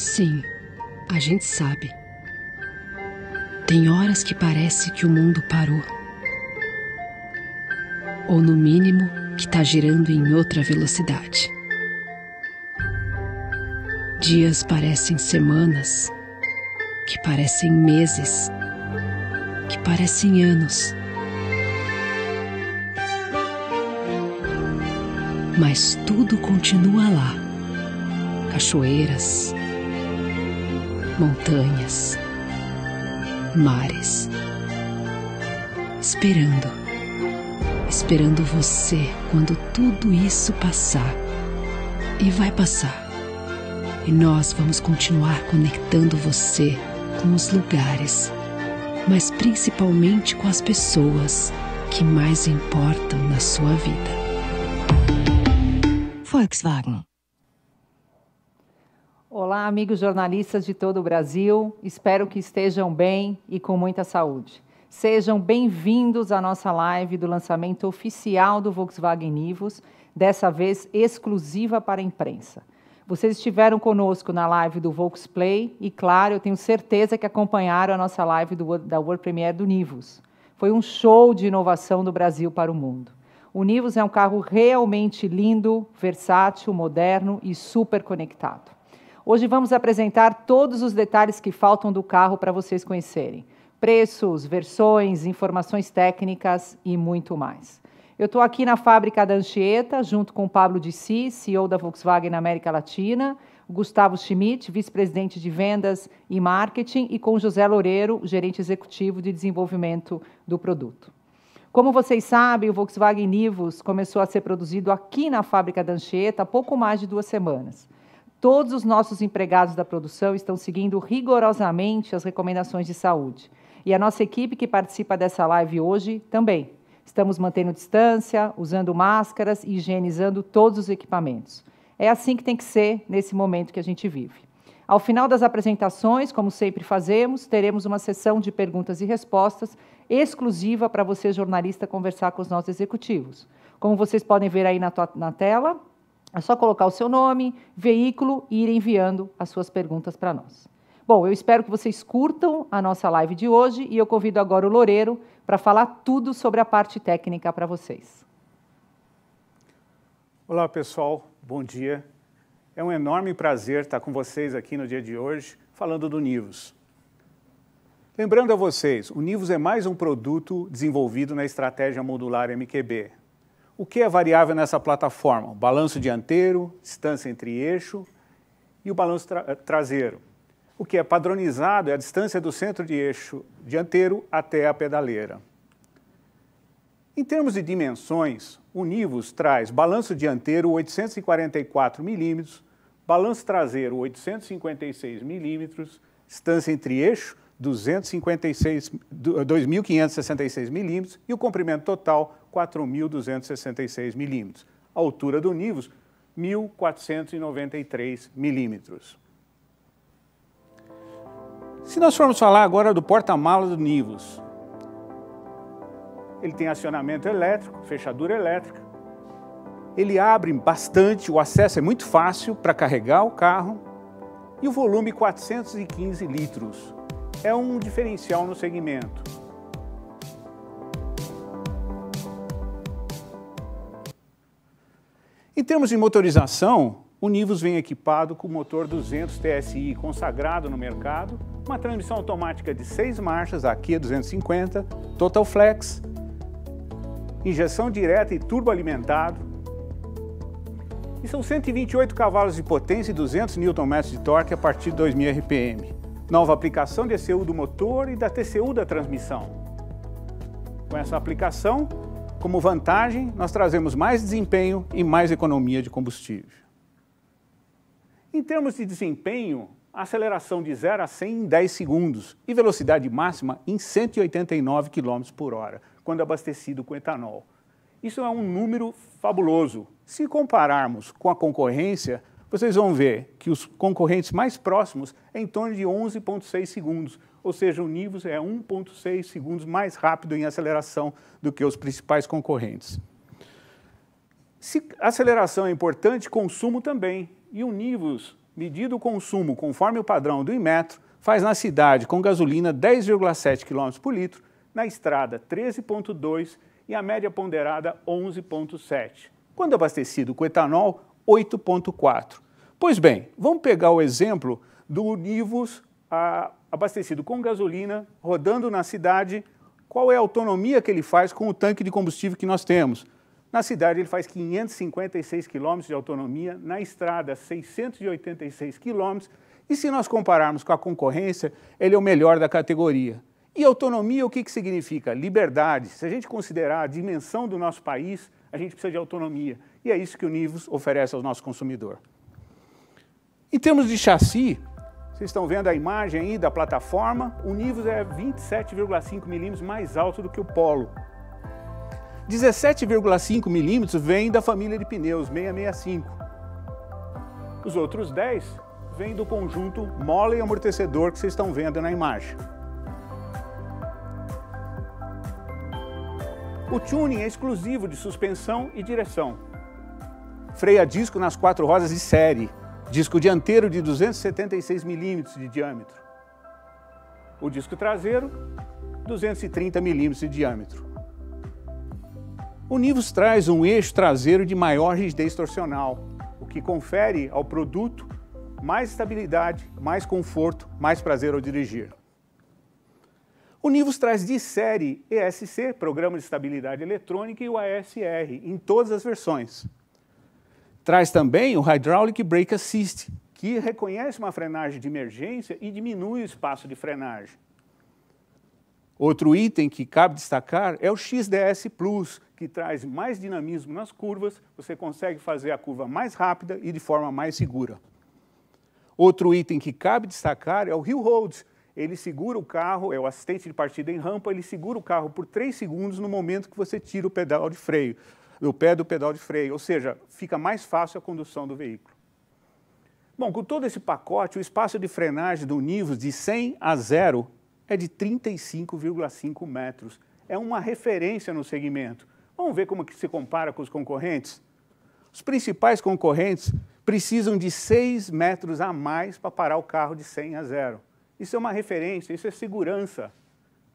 Sim, a gente sabe. Tem horas que parece que o mundo parou. Ou, no mínimo, que está girando em outra velocidade. Dias parecem semanas, que parecem meses, que parecem anos. Mas tudo continua lá. Cachoeiras, montanhas, mares, esperando, esperando você quando tudo isso passar. E vai passar. E nós vamos continuar conectando você com os lugares, mas principalmente com as pessoas que mais importam na sua vida. Volkswagen Olá, amigos jornalistas de todo o Brasil. Espero que estejam bem e com muita saúde. Sejam bem-vindos à nossa live do lançamento oficial do Volkswagen Nivus, dessa vez exclusiva para a imprensa. Vocês estiveram conosco na live do Volksplay e, claro, eu tenho certeza que acompanharam a nossa live do, da World Premiere do Nivus. Foi um show de inovação do Brasil para o mundo. O Nivus é um carro realmente lindo, versátil, moderno e super conectado. Hoje vamos apresentar todos os detalhes que faltam do carro para vocês conhecerem: preços, versões, informações técnicas e muito mais. Eu estou aqui na fábrica da Anchieta, junto com o Pablo de Si, CEO da Volkswagen na América Latina, Gustavo Schmidt, vice-presidente de vendas e marketing, e com José Loureiro, gerente executivo de desenvolvimento do produto. Como vocês sabem, o Volkswagen Nivus começou a ser produzido aqui na fábrica da Anchieta há pouco mais de duas semanas. Todos os nossos empregados da produção estão seguindo rigorosamente as recomendações de saúde. E a nossa equipe que participa dessa live hoje também. Estamos mantendo distância, usando máscaras e higienizando todos os equipamentos. É assim que tem que ser nesse momento que a gente vive. Ao final das apresentações, como sempre fazemos, teremos uma sessão de perguntas e respostas exclusiva para você, jornalista, conversar com os nossos executivos. Como vocês podem ver aí na, na tela, é só colocar o seu nome, veículo e ir enviando as suas perguntas para nós. Bom, eu espero que vocês curtam a nossa live de hoje e eu convido agora o Loureiro para falar tudo sobre a parte técnica para vocês. Olá, pessoal. Bom dia. É um enorme prazer estar com vocês aqui no dia de hoje falando do Nivos. Lembrando a vocês, o Nivos é mais um produto desenvolvido na estratégia modular MQB, o que é variável nessa plataforma? O balanço dianteiro, distância entre eixo e o balanço tra eh, traseiro. O que é padronizado é a distância do centro de eixo dianteiro até a pedaleira. Em termos de dimensões, o Nivus traz balanço dianteiro 844 milímetros, balanço traseiro 856 milímetros, distância entre eixo 256, 2.566 milímetros e o comprimento total 4.266 milímetros. A altura do Nivus, 1.493 milímetros. Se nós formos falar agora do porta-malas do Nivus, ele tem acionamento elétrico, fechadura elétrica, ele abre bastante, o acesso é muito fácil para carregar o carro e o volume 415 litros. É um diferencial no segmento. Em termos de motorização, o Nivus vem equipado com motor 200 TSI consagrado no mercado, uma transmissão automática de seis marchas, aqui 250, total flex, injeção direta e turboalimentado. E são 128 cavalos de potência e 200 Nm de torque a partir de 2000 RPM. Nova aplicação de ECU do motor e da TCU da transmissão. Com essa aplicação, como vantagem, nós trazemos mais desempenho e mais economia de combustível. Em termos de desempenho, a aceleração de 0 a 100 em 10 segundos e velocidade máxima em 189 km por hora, quando abastecido com etanol. Isso é um número fabuloso. Se compararmos com a concorrência, vocês vão ver que os concorrentes mais próximos é em torno de 11,6 segundos, ou seja, o Nivus é 1,6 segundos mais rápido em aceleração do que os principais concorrentes. Se aceleração é importante, consumo também. E o Nivus, medido o consumo conforme o padrão do Inmetro, faz na cidade com gasolina 10,7 km por litro, na estrada 13,2 e a média ponderada 11,7. Quando abastecido com etanol, 8,4. Pois bem, vamos pegar o exemplo do Nivus a abastecido com gasolina, rodando na cidade, qual é a autonomia que ele faz com o tanque de combustível que nós temos? Na cidade ele faz 556 quilômetros de autonomia, na estrada 686 quilômetros, e se nós compararmos com a concorrência, ele é o melhor da categoria. E autonomia, o que, que significa? Liberdade. Se a gente considerar a dimensão do nosso país, a gente precisa de autonomia. E é isso que o Nivus oferece ao nosso consumidor. Em termos de chassi, vocês estão vendo a imagem aí da plataforma. O Nivus é 27,5 milímetros mais alto do que o Polo. 17,5 milímetros vem da família de pneus 665. Os outros 10 vêm do conjunto mola e amortecedor que vocês estão vendo na imagem. O tuning é exclusivo de suspensão e direção. Freia disco nas quatro rodas de série. Disco dianteiro de 276 milímetros de diâmetro. O disco traseiro, 230 milímetros de diâmetro. O Nivus traz um eixo traseiro de maior rigidez torcional, o que confere ao produto mais estabilidade, mais conforto, mais prazer ao dirigir. O Nivus traz de série ESC, Programa de Estabilidade Eletrônica, e o ASR, em todas as versões. Traz também o Hydraulic Brake Assist, que reconhece uma frenagem de emergência e diminui o espaço de frenagem. Outro item que cabe destacar é o XDS Plus, que traz mais dinamismo nas curvas, você consegue fazer a curva mais rápida e de forma mais segura. Outro item que cabe destacar é o Hill Holds. Ele segura o carro, é o assistente de partida em rampa, ele segura o carro por 3 segundos no momento que você tira o pedal de freio do pé do pedal de freio, ou seja, fica mais fácil a condução do veículo. Bom, com todo esse pacote, o espaço de frenagem do Nivus de 100 a 0 é de 35,5 metros. É uma referência no segmento. Vamos ver como que se compara com os concorrentes? Os principais concorrentes precisam de 6 metros a mais para parar o carro de 100 a 0. Isso é uma referência, isso é segurança.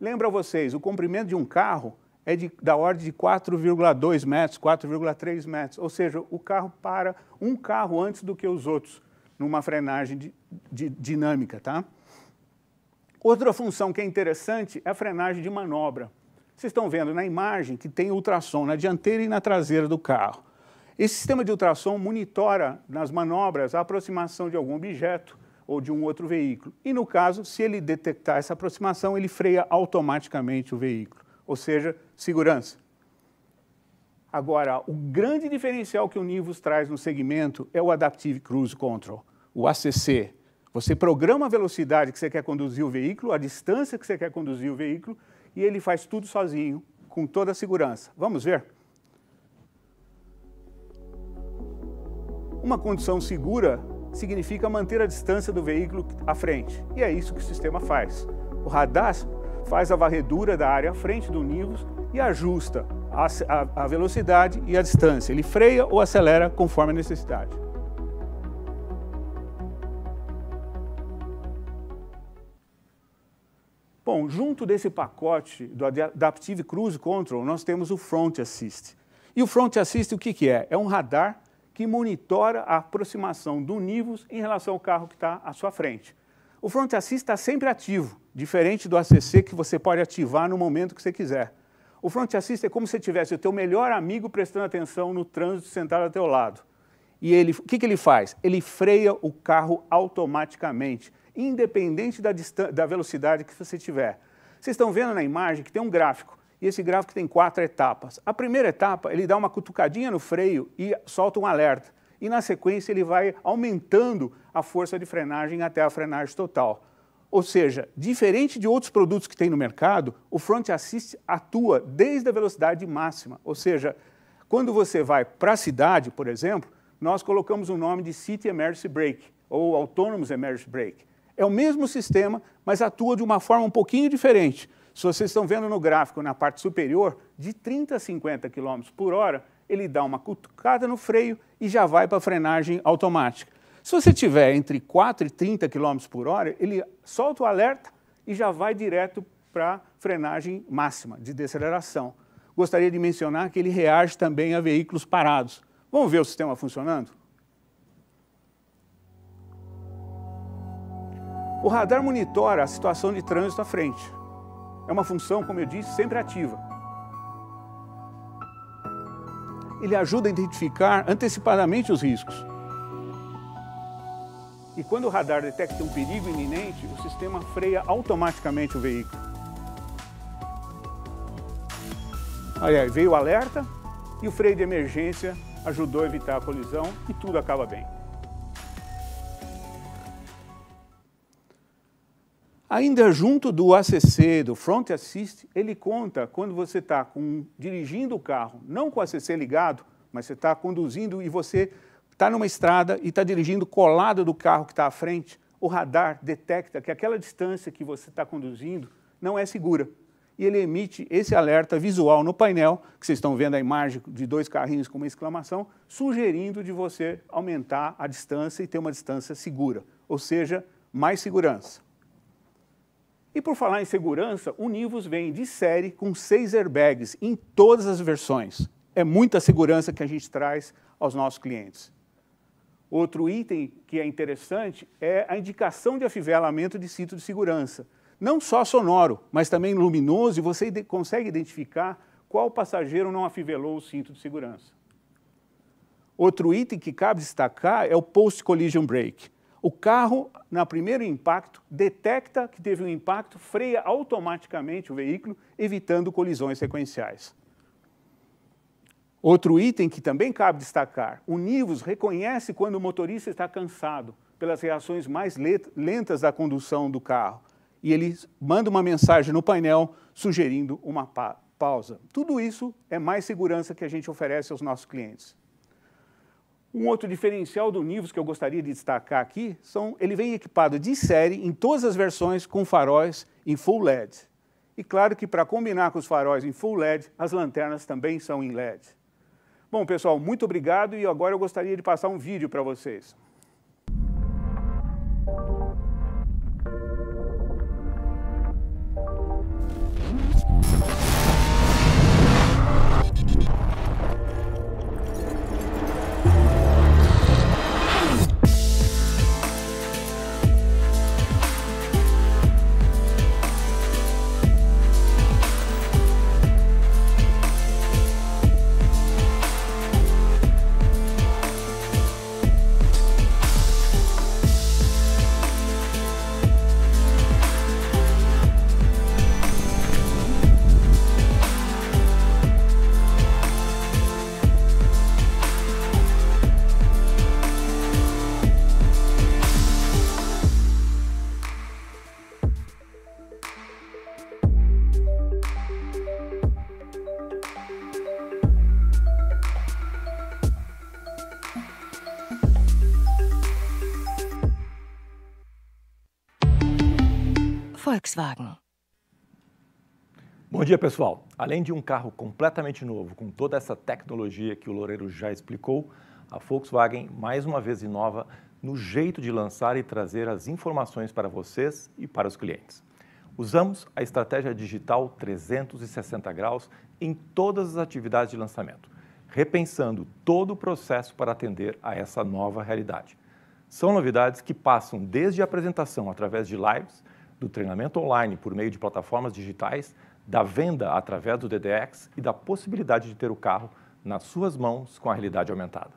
Lembra vocês, o comprimento de um carro é de, da ordem de 4,2 metros, 4,3 metros. Ou seja, o carro para um carro antes do que os outros, numa frenagem de, de, dinâmica. Tá? Outra função que é interessante é a frenagem de manobra. Vocês estão vendo na imagem que tem ultrassom na dianteira e na traseira do carro. Esse sistema de ultrassom monitora nas manobras a aproximação de algum objeto ou de um outro veículo. E no caso, se ele detectar essa aproximação, ele freia automaticamente o veículo ou seja, segurança. Agora, o grande diferencial que o Nivus traz no segmento é o Adaptive Cruise Control, o ACC. Você programa a velocidade que você quer conduzir o veículo, a distância que você quer conduzir o veículo, e ele faz tudo sozinho, com toda a segurança. Vamos ver? Uma condição segura significa manter a distância do veículo à frente, e é isso que o sistema faz. O radar faz a varredura da área à frente do Nivus e ajusta a, a, a velocidade e a distância. Ele freia ou acelera conforme a necessidade. Bom, junto desse pacote do Adaptive Cruise Control, nós temos o Front Assist. E o Front Assist, o que, que é? É um radar que monitora a aproximação do Nivus em relação ao carro que está à sua frente. O front assist está sempre ativo, diferente do ACC que você pode ativar no momento que você quiser. O front assist é como se tivesse o teu melhor amigo prestando atenção no trânsito sentado ao teu lado. E ele, o que, que ele faz? Ele freia o carro automaticamente, independente da, da velocidade que você tiver. Vocês estão vendo na imagem que tem um gráfico, e esse gráfico tem quatro etapas. A primeira etapa, ele dá uma cutucadinha no freio e solta um alerta e, na sequência, ele vai aumentando a força de frenagem até a frenagem total. Ou seja, diferente de outros produtos que tem no mercado, o front assist atua desde a velocidade máxima. Ou seja, quando você vai para a cidade, por exemplo, nós colocamos o nome de City Emergency Brake ou Autonomous Emergency Brake. É o mesmo sistema, mas atua de uma forma um pouquinho diferente. Se vocês estão vendo no gráfico, na parte superior, de 30 a 50 km por hora, ele dá uma cutucada no freio e já vai para a frenagem automática. Se você tiver entre 4 e 30 km por hora, ele solta o alerta e já vai direto para frenagem máxima de deceleração. Gostaria de mencionar que ele reage também a veículos parados. Vamos ver o sistema funcionando? O radar monitora a situação de trânsito à frente. É uma função, como eu disse, sempre ativa. ele ajuda a identificar antecipadamente os riscos. E quando o radar detecta um perigo iminente, o sistema freia automaticamente o veículo. Aí veio o alerta e o freio de emergência ajudou a evitar a colisão e tudo acaba bem. Ainda junto do ACC, do Front Assist, ele conta quando você está dirigindo o carro, não com o ACC ligado, mas você está conduzindo e você está numa estrada e está dirigindo colado do carro que está à frente, o radar detecta que aquela distância que você está conduzindo não é segura. E ele emite esse alerta visual no painel, que vocês estão vendo a imagem de dois carrinhos com uma exclamação, sugerindo de você aumentar a distância e ter uma distância segura, ou seja, mais segurança. E por falar em segurança, o Nivus vem de série com seis airbags em todas as versões. É muita segurança que a gente traz aos nossos clientes. Outro item que é interessante é a indicação de afivelamento de cinto de segurança. Não só sonoro, mas também luminoso, e você consegue identificar qual passageiro não afivelou o cinto de segurança. Outro item que cabe destacar é o Post Collision Brake. O carro, no primeiro impacto, detecta que teve um impacto, freia automaticamente o veículo, evitando colisões sequenciais. Outro item que também cabe destacar: o Nivus reconhece quando o motorista está cansado pelas reações mais lentas da condução do carro e ele manda uma mensagem no painel sugerindo uma pa pausa. Tudo isso é mais segurança que a gente oferece aos nossos clientes. Um outro diferencial do Nivus que eu gostaria de destacar aqui são ele vem equipado de série em todas as versões com faróis em full LED. E claro que para combinar com os faróis em full LED, as lanternas também são em LED. Bom, pessoal, muito obrigado e agora eu gostaria de passar um vídeo para vocês. Volkswagen. Bom dia, pessoal. Além de um carro completamente novo, com toda essa tecnologia que o Loureiro já explicou, a Volkswagen mais uma vez inova no jeito de lançar e trazer as informações para vocês e para os clientes. Usamos a estratégia digital 360 graus em todas as atividades de lançamento, repensando todo o processo para atender a essa nova realidade. São novidades que passam desde a apresentação através de lives do treinamento online por meio de plataformas digitais, da venda através do DDX e da possibilidade de ter o carro nas suas mãos com a realidade aumentada.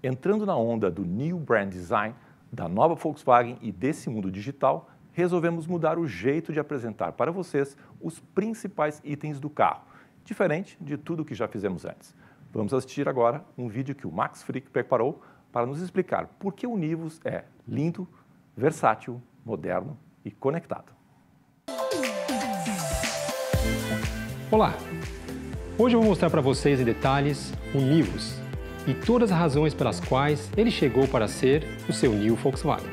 Entrando na onda do New Brand Design, da nova Volkswagen e desse mundo digital, resolvemos mudar o jeito de apresentar para vocês os principais itens do carro, diferente de tudo que já fizemos antes. Vamos assistir agora um vídeo que o Max Frick preparou para nos explicar por que o Nivus é lindo, versátil, moderno e conectado. Olá! Hoje eu vou mostrar para vocês em detalhes o Nivus e todas as razões pelas quais ele chegou para ser o seu New Volkswagen.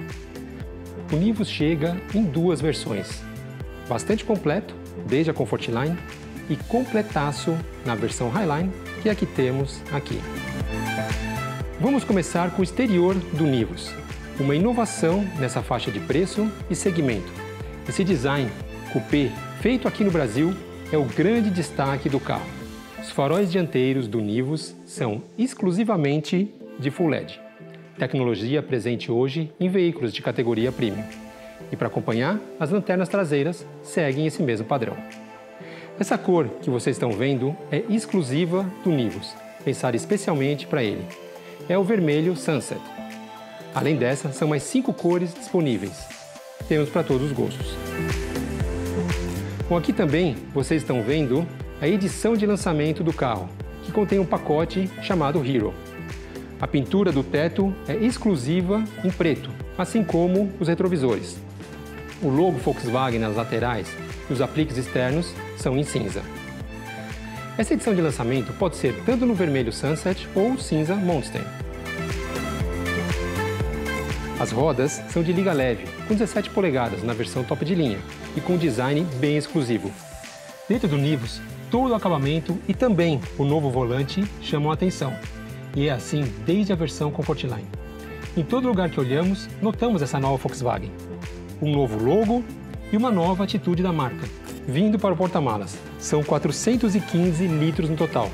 O Nivus chega em duas versões, bastante completo, desde a Comfortline, e completaço na versão Highline, que é a que temos aqui. Vamos começar com o exterior do Nivus uma inovação nessa faixa de preço e segmento. Esse design coupé feito aqui no Brasil é o grande destaque do carro. Os faróis dianteiros do Nivus são exclusivamente de Full LED, tecnologia presente hoje em veículos de categoria premium. E para acompanhar, as lanternas traseiras seguem esse mesmo padrão. Essa cor que vocês estão vendo é exclusiva do Nivus, pensada especialmente para ele. É o vermelho Sunset, Além dessa, são mais cinco cores disponíveis. Temos para todos os gostos. Bom, aqui também vocês estão vendo a edição de lançamento do carro, que contém um pacote chamado Hero. A pintura do teto é exclusiva em preto, assim como os retrovisores. O logo Volkswagen nas laterais e os apliques externos são em cinza. Essa edição de lançamento pode ser tanto no vermelho Sunset ou cinza Monster. As rodas são de liga leve, com 17 polegadas na versão top de linha e com um design bem exclusivo. Dentro do Nivus, todo o acabamento e também o novo volante chamam a atenção, e é assim desde a versão Comfortline. Em todo lugar que olhamos, notamos essa nova Volkswagen. Um novo logo e uma nova atitude da marca, vindo para o porta-malas. São 415 litros no total.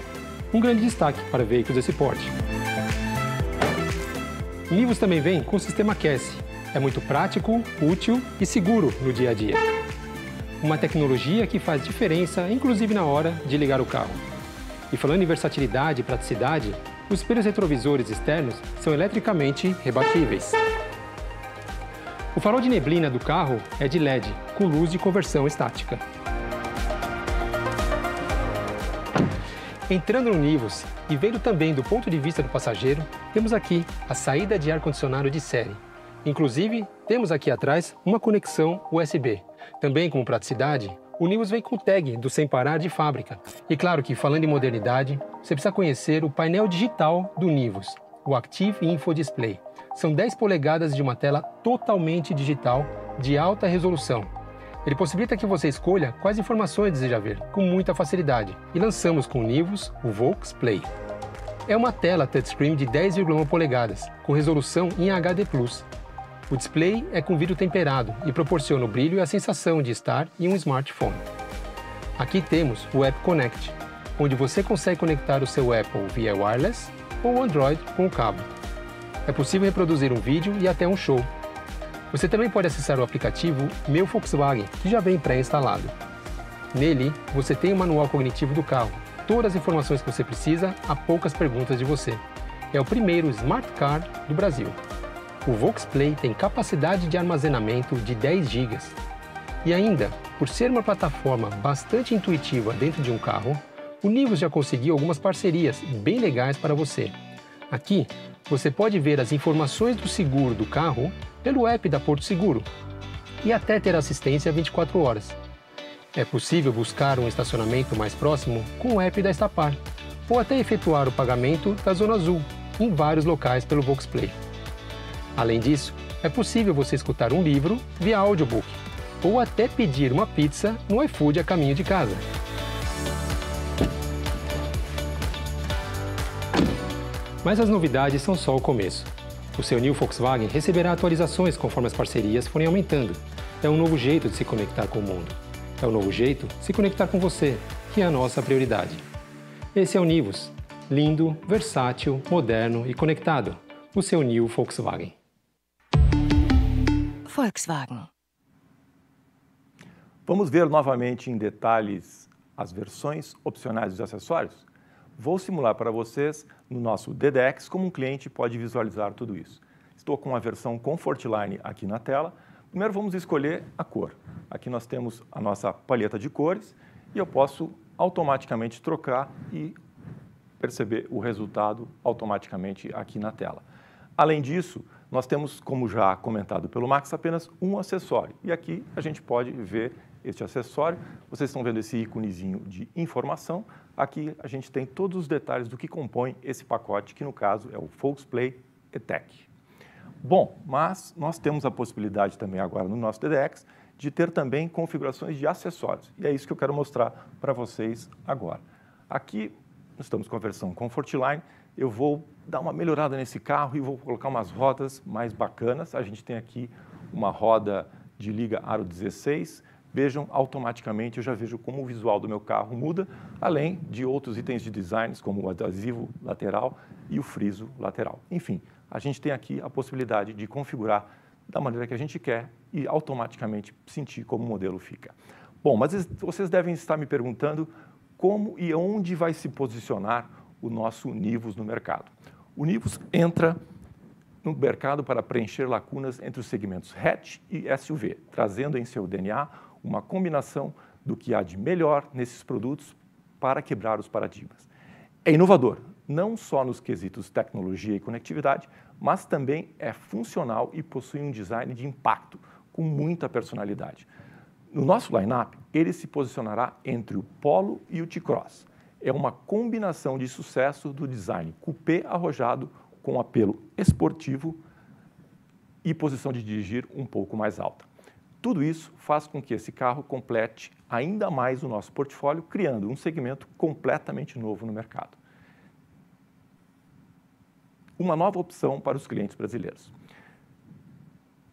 Um grande destaque para veículos desse porte. Livros também vem com o sistema QS. É muito prático, útil e seguro no dia a dia. Uma tecnologia que faz diferença, inclusive na hora de ligar o carro. E falando em versatilidade e praticidade, os espelhos retrovisores externos são eletricamente rebatíveis. O farol de neblina do carro é de LED, com luz de conversão estática. Entrando no Nivus e vendo também do ponto de vista do passageiro, temos aqui a saída de ar-condicionado de série. Inclusive, temos aqui atrás uma conexão USB. Também como praticidade, o Nivus vem com o tag do Sem Parar de fábrica. E claro que, falando em modernidade, você precisa conhecer o painel digital do Nivus, o Active Info Display. São 10 polegadas de uma tela totalmente digital de alta resolução, ele possibilita que você escolha quais informações deseja ver, com muita facilidade, e lançamos com o Nivus o Vox Play. É uma tela touchscreen de 10,1 polegadas, com resolução em HD+. O display é com vidro temperado e proporciona o brilho e a sensação de estar em um smartphone. Aqui temos o App Connect, onde você consegue conectar o seu Apple via wireless ou Android com o cabo. É possível reproduzir um vídeo e até um show, você também pode acessar o aplicativo Meu Volkswagen, que já vem pré-instalado. Nele, você tem o manual cognitivo do carro, todas as informações que você precisa a poucas perguntas de você. É o primeiro Smart Car do Brasil. O Voxplay tem capacidade de armazenamento de 10 GB. E ainda, por ser uma plataforma bastante intuitiva dentro de um carro, o Nivus já conseguiu algumas parcerias bem legais para você. Aqui, você pode ver as informações do seguro do carro pelo app da Porto Seguro e até ter assistência 24 horas. É possível buscar um estacionamento mais próximo com o app da Estapar ou até efetuar o pagamento da Zona Azul em vários locais pelo Voxplay. Além disso, é possível você escutar um livro via audiobook ou até pedir uma pizza no iFood a caminho de casa. Mas as novidades são só o começo. O seu New Volkswagen receberá atualizações conforme as parcerias forem aumentando. É um novo jeito de se conectar com o mundo. É um novo jeito de se conectar com você, que é a nossa prioridade. Esse é o Nivus, lindo, versátil, moderno e conectado. O seu New Volkswagen. Volkswagen. Vamos ver novamente em detalhes as versões opcionais dos acessórios? Vou simular para vocês no nosso DDEX como um cliente pode visualizar tudo isso. Estou com a versão Comfortline aqui na tela. Primeiro vamos escolher a cor. Aqui nós temos a nossa palheta de cores e eu posso automaticamente trocar e perceber o resultado automaticamente aqui na tela. Além disso, nós temos, como já comentado pelo Max, apenas um acessório. E aqui a gente pode ver este acessório. Vocês estão vendo esse íconezinho de informação. Aqui a gente tem todos os detalhes do que compõe esse pacote, que no caso é o Volksplay Play Etec. Bom, mas nós temos a possibilidade também agora no nosso TDX de ter também configurações de acessórios. E é isso que eu quero mostrar para vocês agora. Aqui estamos com a versão Comfortline. Eu vou dar uma melhorada nesse carro e vou colocar umas rodas mais bacanas. A gente tem aqui uma roda de liga aro 16, vejam automaticamente, eu já vejo como o visual do meu carro muda, além de outros itens de designs, como o adesivo lateral e o friso lateral. Enfim, a gente tem aqui a possibilidade de configurar da maneira que a gente quer e automaticamente sentir como o modelo fica. Bom, mas vocês devem estar me perguntando como e onde vai se posicionar o nosso Nivus no mercado. O Nivus entra no mercado para preencher lacunas entre os segmentos hatch e SUV, trazendo em seu DNA uma combinação do que há de melhor nesses produtos para quebrar os paradigmas. É inovador, não só nos quesitos tecnologia e conectividade, mas também é funcional e possui um design de impacto com muita personalidade. No nosso lineup, ele se posicionará entre o Polo e o T-Cross. É uma combinação de sucesso do design coupé arrojado com apelo esportivo e posição de dirigir um pouco mais alta. Tudo isso faz com que esse carro complete ainda mais o nosso portfólio, criando um segmento completamente novo no mercado. Uma nova opção para os clientes brasileiros.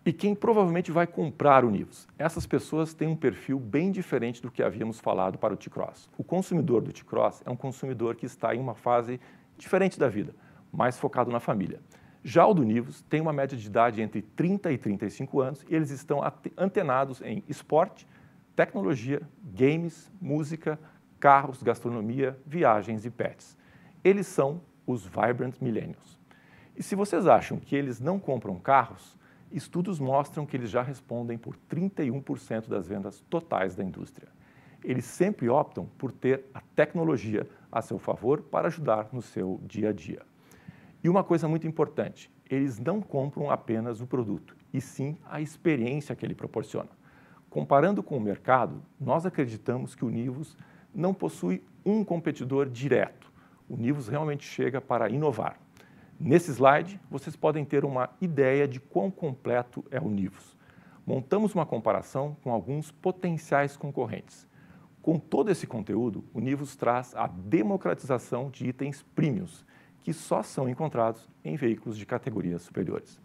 E quem provavelmente vai comprar o Nivus? Essas pessoas têm um perfil bem diferente do que havíamos falado para o T-Cross. O consumidor do T-Cross é um consumidor que está em uma fase diferente da vida, mais focado na família. Já o do Nivos tem uma média de idade entre 30 e 35 anos e eles estão antenados em esporte, tecnologia, games, música, carros, gastronomia, viagens e pets. Eles são os Vibrant Millennials. E se vocês acham que eles não compram carros, estudos mostram que eles já respondem por 31% das vendas totais da indústria. Eles sempre optam por ter a tecnologia a seu favor para ajudar no seu dia a dia. E uma coisa muito importante, eles não compram apenas o produto, e sim a experiência que ele proporciona. Comparando com o mercado, nós acreditamos que o Nivus não possui um competidor direto. O Nivus realmente chega para inovar. Nesse slide, vocês podem ter uma ideia de quão completo é o Nivus. Montamos uma comparação com alguns potenciais concorrentes. Com todo esse conteúdo, o Nivus traz a democratização de itens premiums que só são encontrados em veículos de categorias superiores.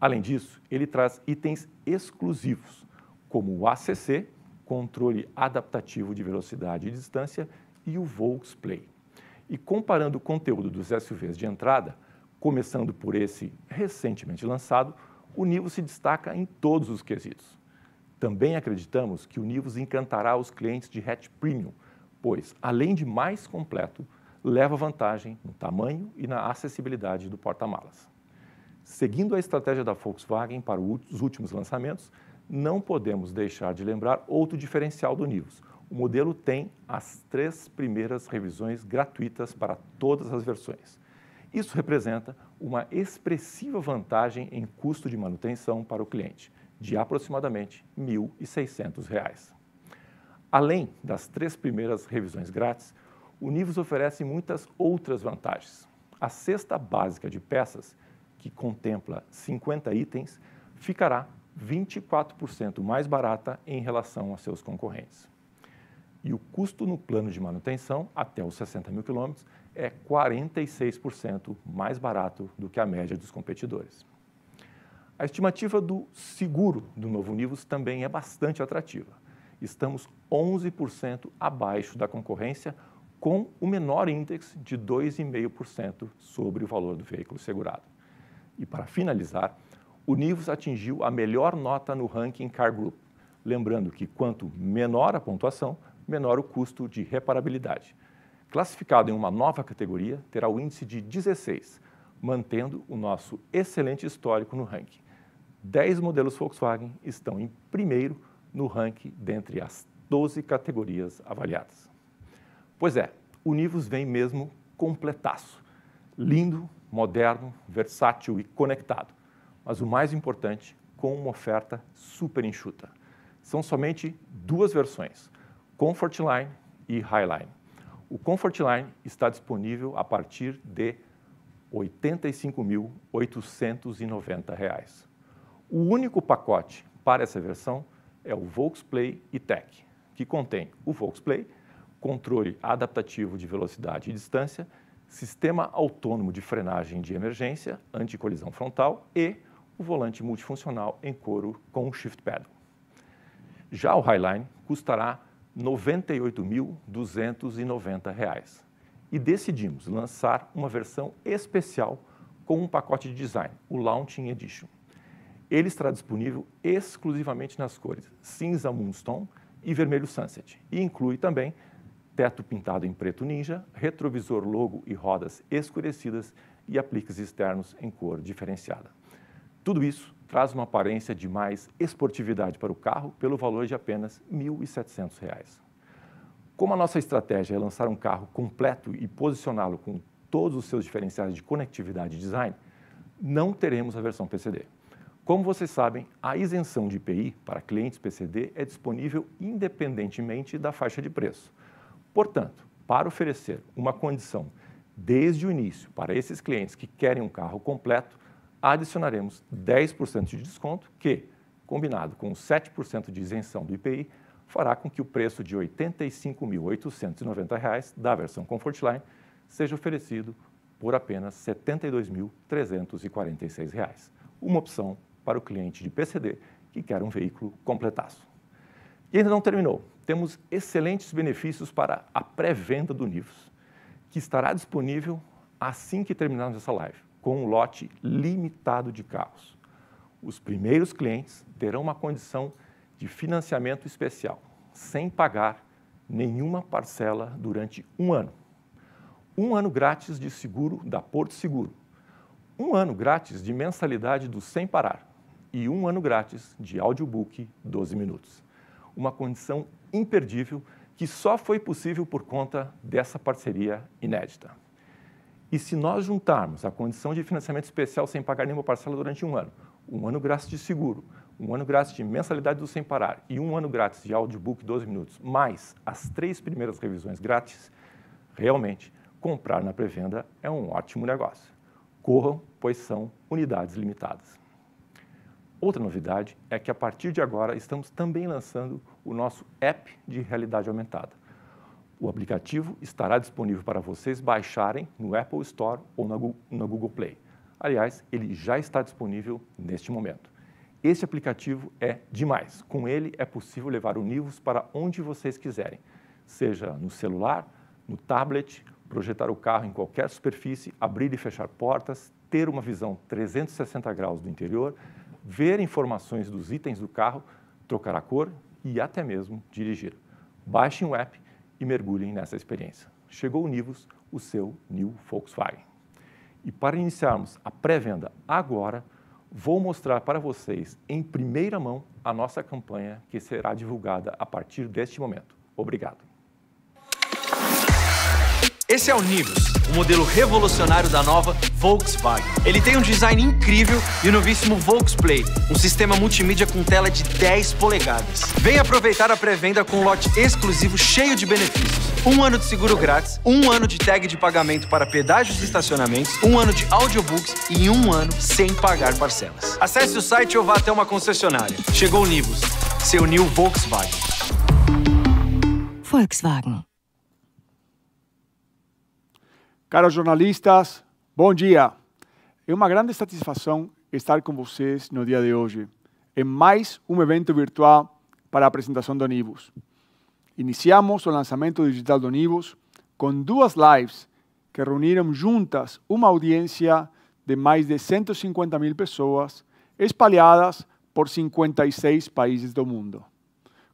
Além disso, ele traz itens exclusivos, como o ACC, controle adaptativo de velocidade e distância, e o Volksplay. E comparando o conteúdo dos SUVs de entrada, começando por esse recentemente lançado, o Nivus se destaca em todos os quesitos. Também acreditamos que o Nivus encantará os clientes de hatch premium, pois, além de mais completo, leva vantagem no tamanho e na acessibilidade do porta-malas. Seguindo a estratégia da Volkswagen para os últimos lançamentos, não podemos deixar de lembrar outro diferencial do Nivus. O modelo tem as três primeiras revisões gratuitas para todas as versões. Isso representa uma expressiva vantagem em custo de manutenção para o cliente, de aproximadamente R$ 1.600. Além das três primeiras revisões grátis, o Nivus oferece muitas outras vantagens. A cesta básica de peças, que contempla 50 itens, ficará 24% mais barata em relação a seus concorrentes. E o custo no plano de manutenção, até os 60 mil quilômetros, é 46% mais barato do que a média dos competidores. A estimativa do seguro do novo Nivus também é bastante atrativa. Estamos 11% abaixo da concorrência, com o menor índice de 2,5% sobre o valor do veículo segurado. E para finalizar, o Nivus atingiu a melhor nota no ranking Car Group, lembrando que quanto menor a pontuação, menor o custo de reparabilidade. Classificado em uma nova categoria, terá o índice de 16, mantendo o nosso excelente histórico no ranking. 10 modelos Volkswagen estão em primeiro no ranking dentre as 12 categorias avaliadas. Pois é, o Nivus vem mesmo completaço. Lindo, moderno, versátil e conectado. Mas o mais importante, com uma oferta super enxuta. São somente duas versões, Comfortline e Highline. O Comfortline está disponível a partir de R$ 85.890. O único pacote para essa versão é o Volksplay e Tech, que contém o Volksplay controle adaptativo de velocidade e distância, sistema autônomo de frenagem de emergência, anticolisão frontal e o volante multifuncional em couro com shift pedal. Já o Highline custará R$ 98.290. E decidimos lançar uma versão especial com um pacote de design, o Launching Edition. Ele estará disponível exclusivamente nas cores cinza Moonstone e vermelho Sunset e inclui também teto pintado em preto ninja, retrovisor logo e rodas escurecidas e apliques externos em cor diferenciada. Tudo isso traz uma aparência de mais esportividade para o carro pelo valor de apenas R$ 1.700. Como a nossa estratégia é lançar um carro completo e posicioná-lo com todos os seus diferenciais de conectividade e design, não teremos a versão PCD. Como vocês sabem, a isenção de IPI para clientes PCD é disponível independentemente da faixa de preço. Portanto, para oferecer uma condição desde o início para esses clientes que querem um carro completo, adicionaremos 10% de desconto, que, combinado com 7% de isenção do IPI, fará com que o preço de R$ 85.890 da versão Comfortline seja oferecido por apenas R$ 72.346, uma opção para o cliente de PCD que quer um veículo completaço. E ainda não terminou temos excelentes benefícios para a pré-venda do Nivus, que estará disponível assim que terminarmos essa live, com um lote limitado de carros. Os primeiros clientes terão uma condição de financiamento especial, sem pagar nenhuma parcela durante um ano. Um ano grátis de seguro da Porto Seguro. Um ano grátis de mensalidade do Sem Parar. E um ano grátis de audiobook 12 minutos uma condição imperdível que só foi possível por conta dessa parceria inédita. E se nós juntarmos a condição de financiamento especial sem pagar nenhuma parcela durante um ano, um ano grátis de seguro, um ano grátis de mensalidade do Sem Parar e um ano grátis de audiobook 12 minutos, mais as três primeiras revisões grátis, realmente, comprar na pré-venda é um ótimo negócio. Corram, pois são unidades limitadas. Outra novidade é que a partir de agora estamos também lançando o nosso app de realidade aumentada. O aplicativo estará disponível para vocês baixarem no Apple Store ou na Google Play. Aliás, ele já está disponível neste momento. Este aplicativo é demais. Com ele é possível levar o Nivus para onde vocês quiserem, seja no celular, no tablet, projetar o carro em qualquer superfície, abrir e fechar portas, ter uma visão 360 graus do interior ver informações dos itens do carro, trocar a cor e até mesmo dirigir. Baixem o app e mergulhem nessa experiência. Chegou o Nivus, o seu New Volkswagen. E para iniciarmos a pré-venda agora, vou mostrar para vocês em primeira mão a nossa campanha que será divulgada a partir deste momento. Obrigado. Esse é o Nivus, o modelo revolucionário da nova Volkswagen. Ele tem um design incrível e o novíssimo Volksplay, um sistema multimídia com tela de 10 polegadas. Vem aproveitar a pré-venda com um lote exclusivo cheio de benefícios. Um ano de seguro grátis, um ano de tag de pagamento para pedágios e estacionamentos, um ano de audiobooks e um ano sem pagar parcelas. Acesse o site ou vá até uma concessionária. Chegou o Nivus, seu new Volkswagen. Volkswagen. Caros jornalistas, bom dia. É uma grande satisfação estar com vocês no dia de hoje, em é mais um evento virtual para a apresentação do Onibus. Iniciamos o lançamento digital do Onibus com duas lives que reuniram juntas uma audiência de mais de 150 mil pessoas espalhadas por 56 países do mundo.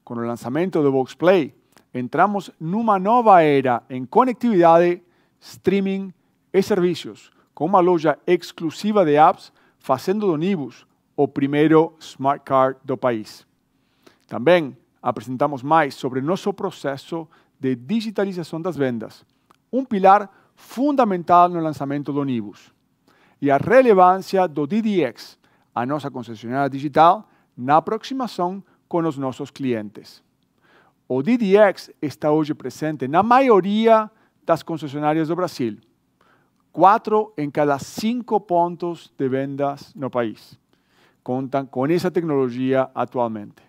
Com o lançamento do Box Play, entramos numa nova era em conectividade streaming e serviços, com uma loja exclusiva de apps, fazendo do Nibus o primeiro smart card do país. Também apresentamos mais sobre nosso processo de digitalização das vendas, um pilar fundamental no lançamento do Nibus, e a relevância do DDX, a nossa concessionária digital, na aproximação com os nossos clientes. O DDX está hoje presente na maioria das de Brasil. Cuatro en cada cinco puntos de vendas no país contam con esa tecnología actualmente.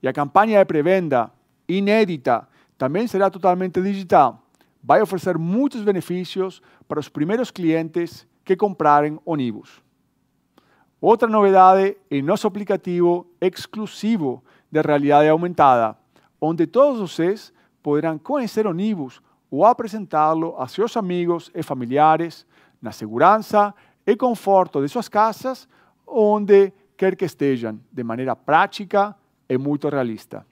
Y la campaña de pré-venda, inédita, también será totalmente digital. Va a ofrecer muchos beneficios para los primeros clientes que compraren Onibus. Otra novedad en nuestro aplicativo exclusivo de Realidad aumentada, donde todos ustedes podrán conocer Onibus ou apresentá-lo a seus amigos e familiares na segurança e conforto de suas casas, onde quer que estejam, de maneira prática e muito realista.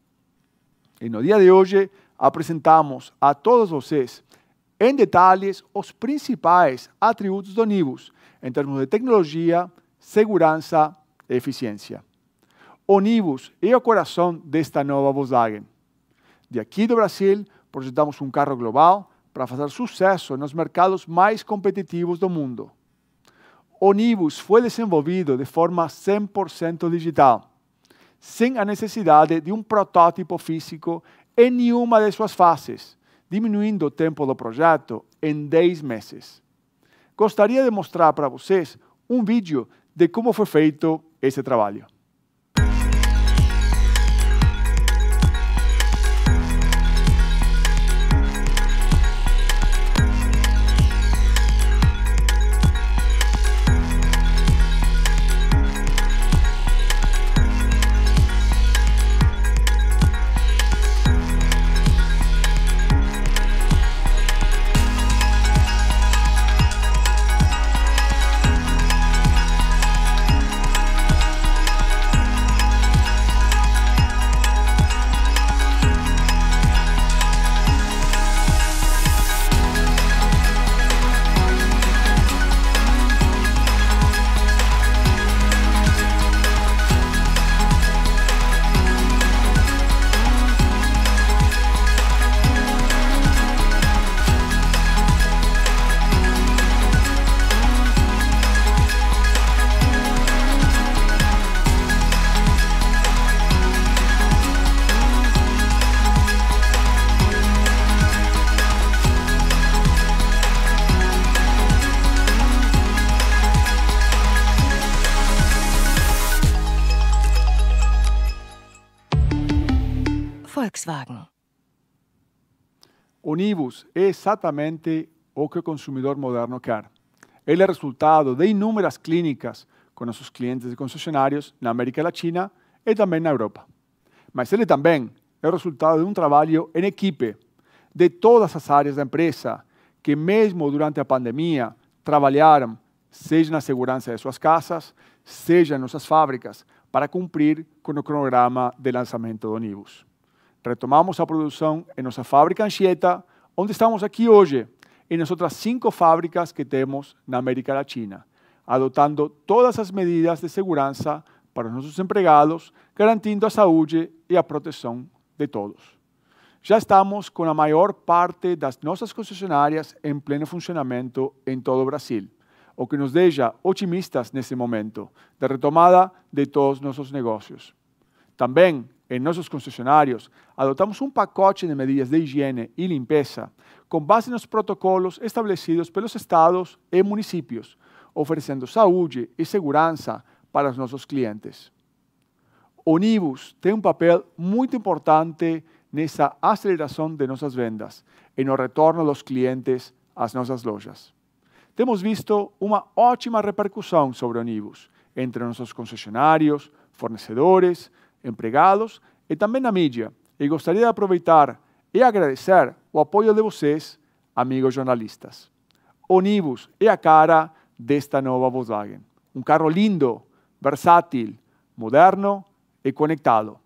E no dia de hoje, apresentamos a todos vocês, em detalhes, os principais atributos do Onibus, em termos de tecnologia, segurança e eficiência. O Nibus é o coração desta nova Volkswagen. De aqui do Brasil, projetamos um carro global para fazer sucesso nos mercados mais competitivos do mundo. Onibus foi desenvolvido de forma 100% digital, sem a necessidade de um protótipo físico em nenhuma de suas fases, diminuindo o tempo do projeto em 10 meses. Gostaria de mostrar para vocês um vídeo de como foi feito esse trabalho. O Onibus é exatamente o que o consumidor moderno quer. Ele é resultado de inúmeras clínicas com nossos clientes e concessionários na América Latina e também na Europa. Mas ele também é o resultado de um trabalho em equipe de todas as áreas da empresa que, mesmo durante a pandemia, trabalharam, seja na segurança de suas casas, seja em nossas fábricas, para cumprir com o cronograma de lançamento do Onibus retomamos a produção em nossa fábrica Anchieta, onde estamos aqui hoje, e nas outras cinco fábricas que temos na América Latina, adotando todas as medidas de segurança para nossos empregados, garantindo a saúde e a proteção de todos. Já estamos com a maior parte das nossas concessionárias em pleno funcionamento em todo o Brasil, o que nos deixa otimistas nesse momento de retomada de todos nossos negócios. Também em nossos concessionários, adotamos um pacote de medidas de higiene e limpeza com base nos protocolos estabelecidos pelos estados e municípios, oferecendo saúde e segurança para os nossos clientes. O Onibus tem um papel muito importante nessa aceleração de nossas vendas e no retorno dos clientes às nossas lojas. Temos visto uma ótima repercussão sobre o Onibus entre nossos concessionários, fornecedores, empregados e também na mídia. E gostaria de aproveitar e agradecer o apoio de vocês, amigos jornalistas. Onibus é a cara desta nova Volkswagen. Um carro lindo, versátil, moderno e conectado.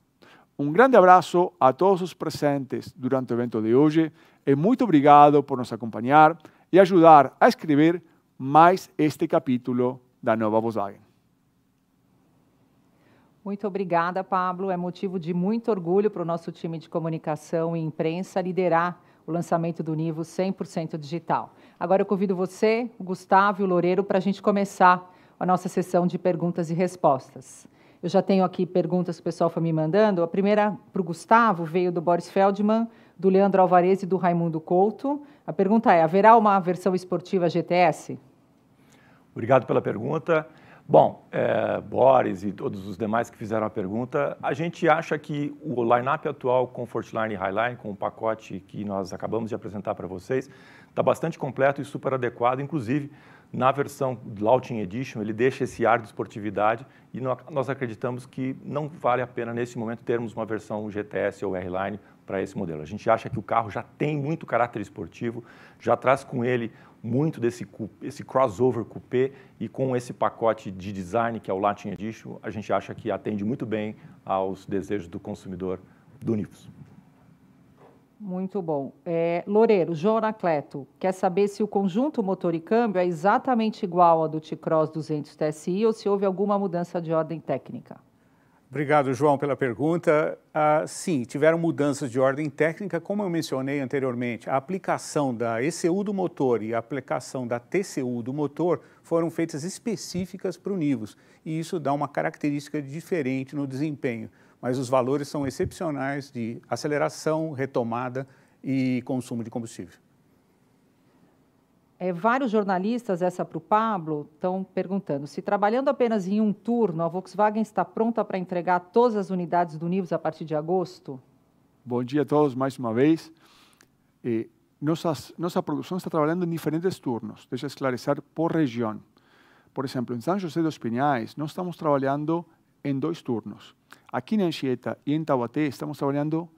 Um grande abraço a todos os presentes durante o evento de hoje e muito obrigado por nos acompanhar e ajudar a escrever mais este capítulo da nova Volkswagen. Muito obrigada, Pablo. É motivo de muito orgulho para o nosso time de comunicação e imprensa liderar o lançamento do Nivo 100% digital. Agora eu convido você, o Gustavo e o Loureiro para a gente começar a nossa sessão de perguntas e respostas. Eu já tenho aqui perguntas que o pessoal foi me mandando. A primeira para o Gustavo veio do Boris Feldman, do Leandro Alvarez e do Raimundo Couto. A pergunta é: haverá uma versão esportiva GTS? Obrigado pela pergunta. Bom, é, Boris e todos os demais que fizeram a pergunta, a gente acha que o line-up atual com Fortline e Highline, com o pacote que nós acabamos de apresentar para vocês, está bastante completo e super adequado. Inclusive, na versão Launching Edition, ele deixa esse ar de esportividade e nós acreditamos que não vale a pena, nesse momento, termos uma versão GTS ou R-Line para esse modelo. A gente acha que o carro já tem muito caráter esportivo, já traz com ele muito desse esse crossover coupé e com esse pacote de design que é o Latin Edition, a gente acha que atende muito bem aos desejos do consumidor do Nivus. Muito bom. É, Loureiro, João Anacleto, quer saber se o conjunto motor e câmbio é exatamente igual ao do T-Cross 200 TSI ou se houve alguma mudança de ordem técnica? Obrigado, João, pela pergunta. Ah, sim, tiveram mudanças de ordem técnica, como eu mencionei anteriormente. A aplicação da ECU do motor e a aplicação da TCU do motor foram feitas específicas para o Nivus, e isso dá uma característica diferente no desempenho. Mas os valores são excepcionais de aceleração, retomada e consumo de combustível. É, vários jornalistas, essa para o Pablo, estão perguntando se trabalhando apenas em um turno, a Volkswagen está pronta para entregar todas as unidades do Nivus a partir de agosto? Bom dia a todos mais uma vez. Eh, nossas, nossa produção está trabalhando em diferentes turnos, deixa eu esclarecer, por região. Por exemplo, em São José dos Pinhais, nós estamos trabalhando em dois turnos. Aqui em Anchieta e em Taubaté, estamos trabalhando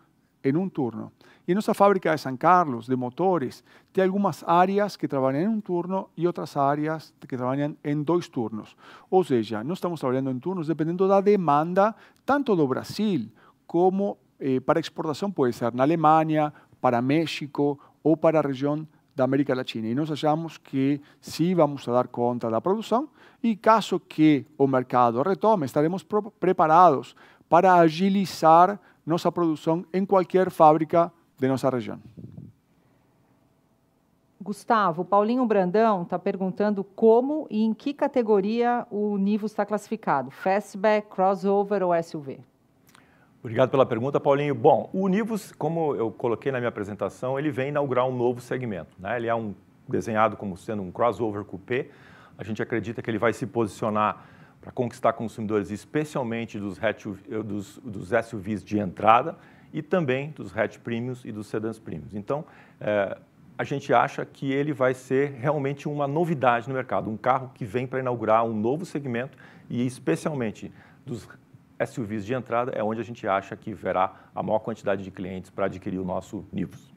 em um turno. E nossa fábrica de São Carlos, de motores, tem algumas áreas que trabalham em um turno e outras áreas que trabalham em dois turnos. Ou seja, nós estamos trabalhando em turnos dependendo da demanda, tanto do Brasil como eh, para exportação, pode ser na Alemanha, para México ou para a região da América Latina. E nós achamos que sim, vamos dar conta da produção e caso que o mercado retome, estaremos preparados para agilizar nossa produção em qualquer fábrica de nossa região. Gustavo, Paulinho Brandão está perguntando como e em que categoria o Nivo está classificado: fastback, crossover ou SUV? Obrigado pela pergunta, Paulinho. Bom, o Nivus, como eu coloquei na minha apresentação, ele vem inaugurar um novo segmento. Né? Ele é um desenhado como sendo um crossover coupé. A gente acredita que ele vai se posicionar para conquistar consumidores, especialmente dos, dos, dos SUVs de entrada e também dos hatch premiums e dos sedans premiums. Então, é, a gente acha que ele vai ser realmente uma novidade no mercado, um carro que vem para inaugurar um novo segmento e especialmente dos SUVs de entrada é onde a gente acha que verá a maior quantidade de clientes para adquirir o nosso Nivus.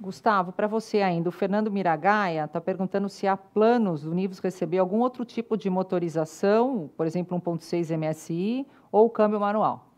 Gustavo, para você ainda, o Fernando Miragaia está perguntando se há planos do Nivus receber algum outro tipo de motorização, por exemplo, 1.6 MSI ou câmbio manual.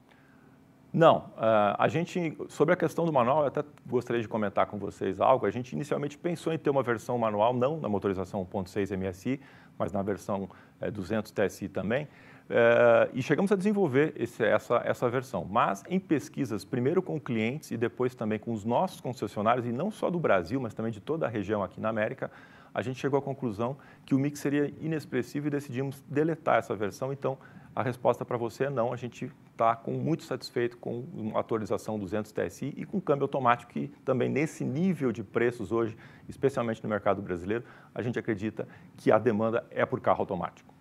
Não, ah, a gente, sobre a questão do manual, eu até gostaria de comentar com vocês algo. A gente inicialmente pensou em ter uma versão manual, não na motorização 1.6 MSI, mas na versão 200 eh, TSI também, eh, e chegamos a desenvolver esse, essa, essa versão. Mas em pesquisas, primeiro com clientes e depois também com os nossos concessionários, e não só do Brasil, mas também de toda a região aqui na América, a gente chegou à conclusão que o mix seria inexpressivo e decidimos deletar essa versão. Então, a resposta para você é não, a gente está com muito satisfeito com a atualização 200 TSI e com câmbio automático que também nesse nível de preços hoje, especialmente no mercado brasileiro, a gente acredita que a demanda é por carro automático.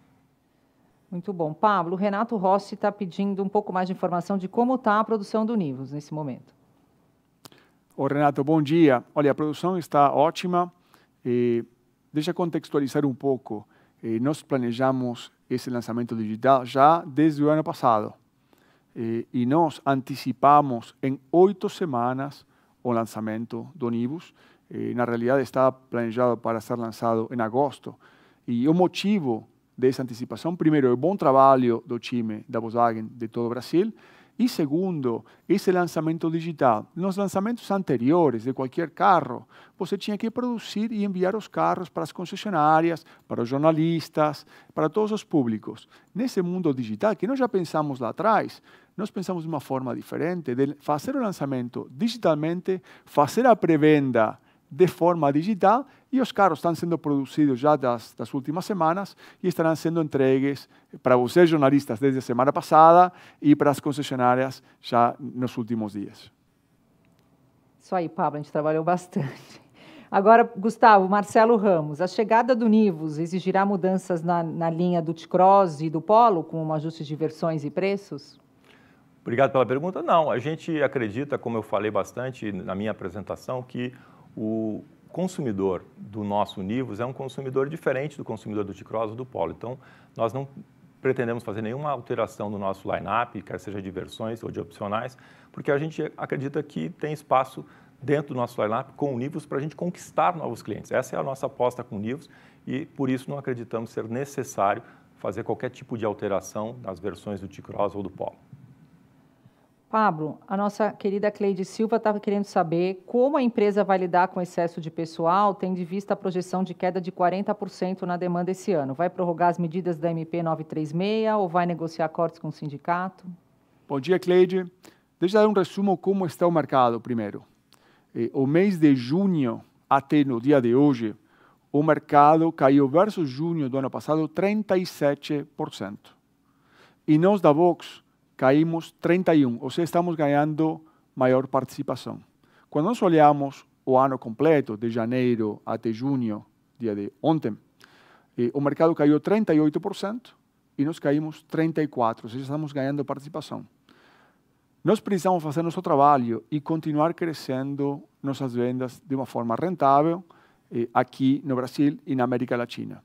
Muito bom. Pablo, Renato Rossi está pedindo um pouco mais de informação de como está a produção do Nivus nesse momento. Ô Renato, bom dia. Olha, a produção está ótima. E deixa contextualizar um pouco. E eh, nós planejamos esse lançamento digital já desde o ano passado eh, e nós antecipamos em oito semanas o lançamento do Onibus. Eh, na realidade, estava planejado para ser lançado em agosto. E o motivo dessa antecipação, primeiro, é o bom trabalho do time da Volkswagen de todo o Brasil, e segundo, esse lançamento digital. Nos lançamentos anteriores de qualquer carro, você tinha que produzir e enviar os carros para as concessionárias, para os jornalistas, para todos os públicos. Nesse mundo digital, que nós já pensamos lá atrás, nós pensamos de uma forma diferente, de fazer o lançamento digitalmente, fazer a pré-venda de forma digital e os carros estão sendo produzidos já das, das últimas semanas e estarão sendo entregues para vocês, jornalistas, desde a semana passada e para as concessionárias já nos últimos dias. Isso aí, Pablo, a gente trabalhou bastante. Agora, Gustavo, Marcelo Ramos, a chegada do Nivus exigirá mudanças na, na linha do T-Cross e do Polo, com um ajuste de versões e preços? Obrigado pela pergunta. Não, a gente acredita, como eu falei bastante na minha apresentação, que o consumidor do nosso Nivus é um consumidor diferente do consumidor do Ticross ou do Polo. Então, nós não pretendemos fazer nenhuma alteração no nosso line-up, quer seja de versões ou de opcionais, porque a gente acredita que tem espaço dentro do nosso line-up com o Nivus para a gente conquistar novos clientes. Essa é a nossa aposta com o Nivus e, por isso, não acreditamos ser necessário fazer qualquer tipo de alteração nas versões do Ticross ou do Polo. Pablo, a nossa querida Cleide Silva estava querendo saber como a empresa vai lidar com o excesso de pessoal, tendo em vista a projeção de queda de 40% na demanda esse ano. Vai prorrogar as medidas da MP 936 ou vai negociar cortes com o sindicato? Bom dia, Cleide. Deixa eu dar um resumo como está o mercado primeiro. Eh, o mês de junho até no dia de hoje, o mercado caiu versus junho do ano passado 37%. E nós da Vox caímos 31, ou seja, estamos ganhando maior participação. Quando nós olhamos o ano completo, de janeiro até junho, dia de ontem, eh, o mercado caiu 38% e nós caímos 34%, ou seja, estamos ganhando participação. Nós precisamos fazer nosso trabalho e continuar crescendo nossas vendas de uma forma rentável eh, aqui no Brasil e na América Latina.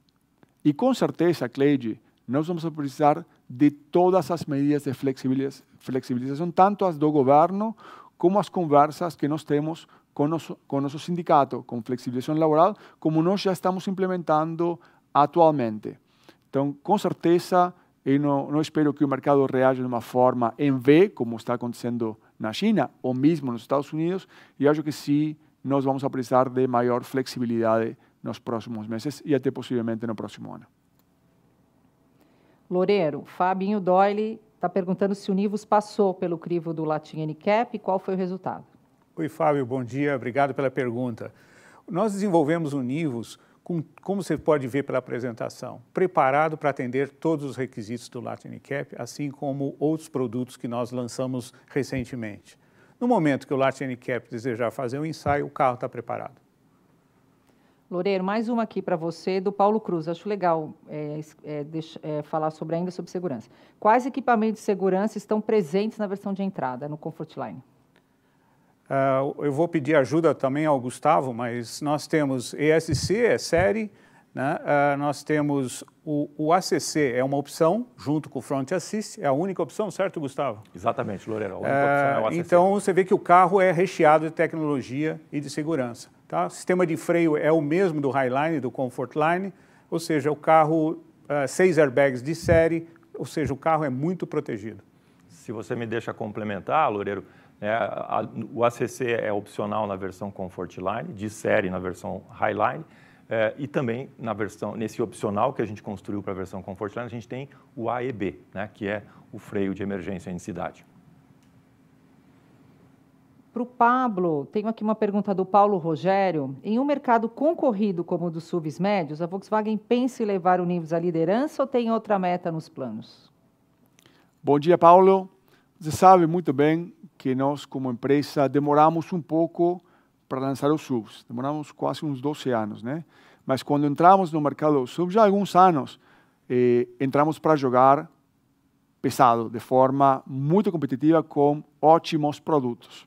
E com certeza, Cleide, nós vamos precisar de todas as medidas de flexibilização, tanto as do governo como as conversas que nós temos com nosso, com nosso sindicato, com flexibilização laboral, como nós já estamos implementando atualmente. Então, com certeza, eu não, não espero que o mercado reaja de uma forma em V, como está acontecendo na China, ou mesmo nos Estados Unidos, e acho que sim, nós vamos precisar de maior flexibilidade nos próximos meses e até possivelmente no próximo ano. Loureiro, Fabinho Doyle está perguntando se o Nivos passou pelo crivo do Latin NCAP e qual foi o resultado. Oi, Fábio, bom dia, obrigado pela pergunta. Nós desenvolvemos o Nivos, com, como você pode ver pela apresentação, preparado para atender todos os requisitos do Latin NCAP, assim como outros produtos que nós lançamos recentemente. No momento que o Latin NCAP desejar fazer um ensaio, o carro está preparado. Loureiro, mais uma aqui para você, do Paulo Cruz. Acho legal é, é, deixa, é, falar sobre ainda sobre segurança. Quais equipamentos de segurança estão presentes na versão de entrada, no Comfort Uh, eu vou pedir ajuda também ao Gustavo, mas nós temos ESC, é série, né? uh, nós temos o, o, ACC, é uma opção, junto com o Front Assist, é a única opção, certo, Gustavo? Exatamente, Loureiro, a única uh, opção é o ACC. Então, você vê que o carro é recheado de tecnologia e de segurança. Tá? O sistema de freio é o mesmo do Highline, do Comfortline, ou seja, o carro, uh, seis airbags de série, ou seja, o carro é muito protegido. Se você me deixa complementar, Loureiro, é, a, o ACC é opcional na versão Comfortline, de série na versão Highline, é, e também na versão, nesse opcional que a gente construiu para a versão Comfortline, a gente tem o AEB, né, que é o freio de emergência em cidade. Para o Pablo, tenho aqui uma pergunta do Paulo Rogério. Em um mercado concorrido como o dos SUVs médios, a Volkswagen pensa em levar o Nivus à liderança ou tem outra meta nos planos? Bom dia, Paulo. Você sabe muito bem que nós, como empresa, demoramos um pouco para lançar os SUVs. Demoramos quase uns 12 anos, né? Mas quando entramos no mercado dos SUVs, já há alguns anos, eh, entramos para jogar pesado, de forma muito competitiva, com ótimos produtos.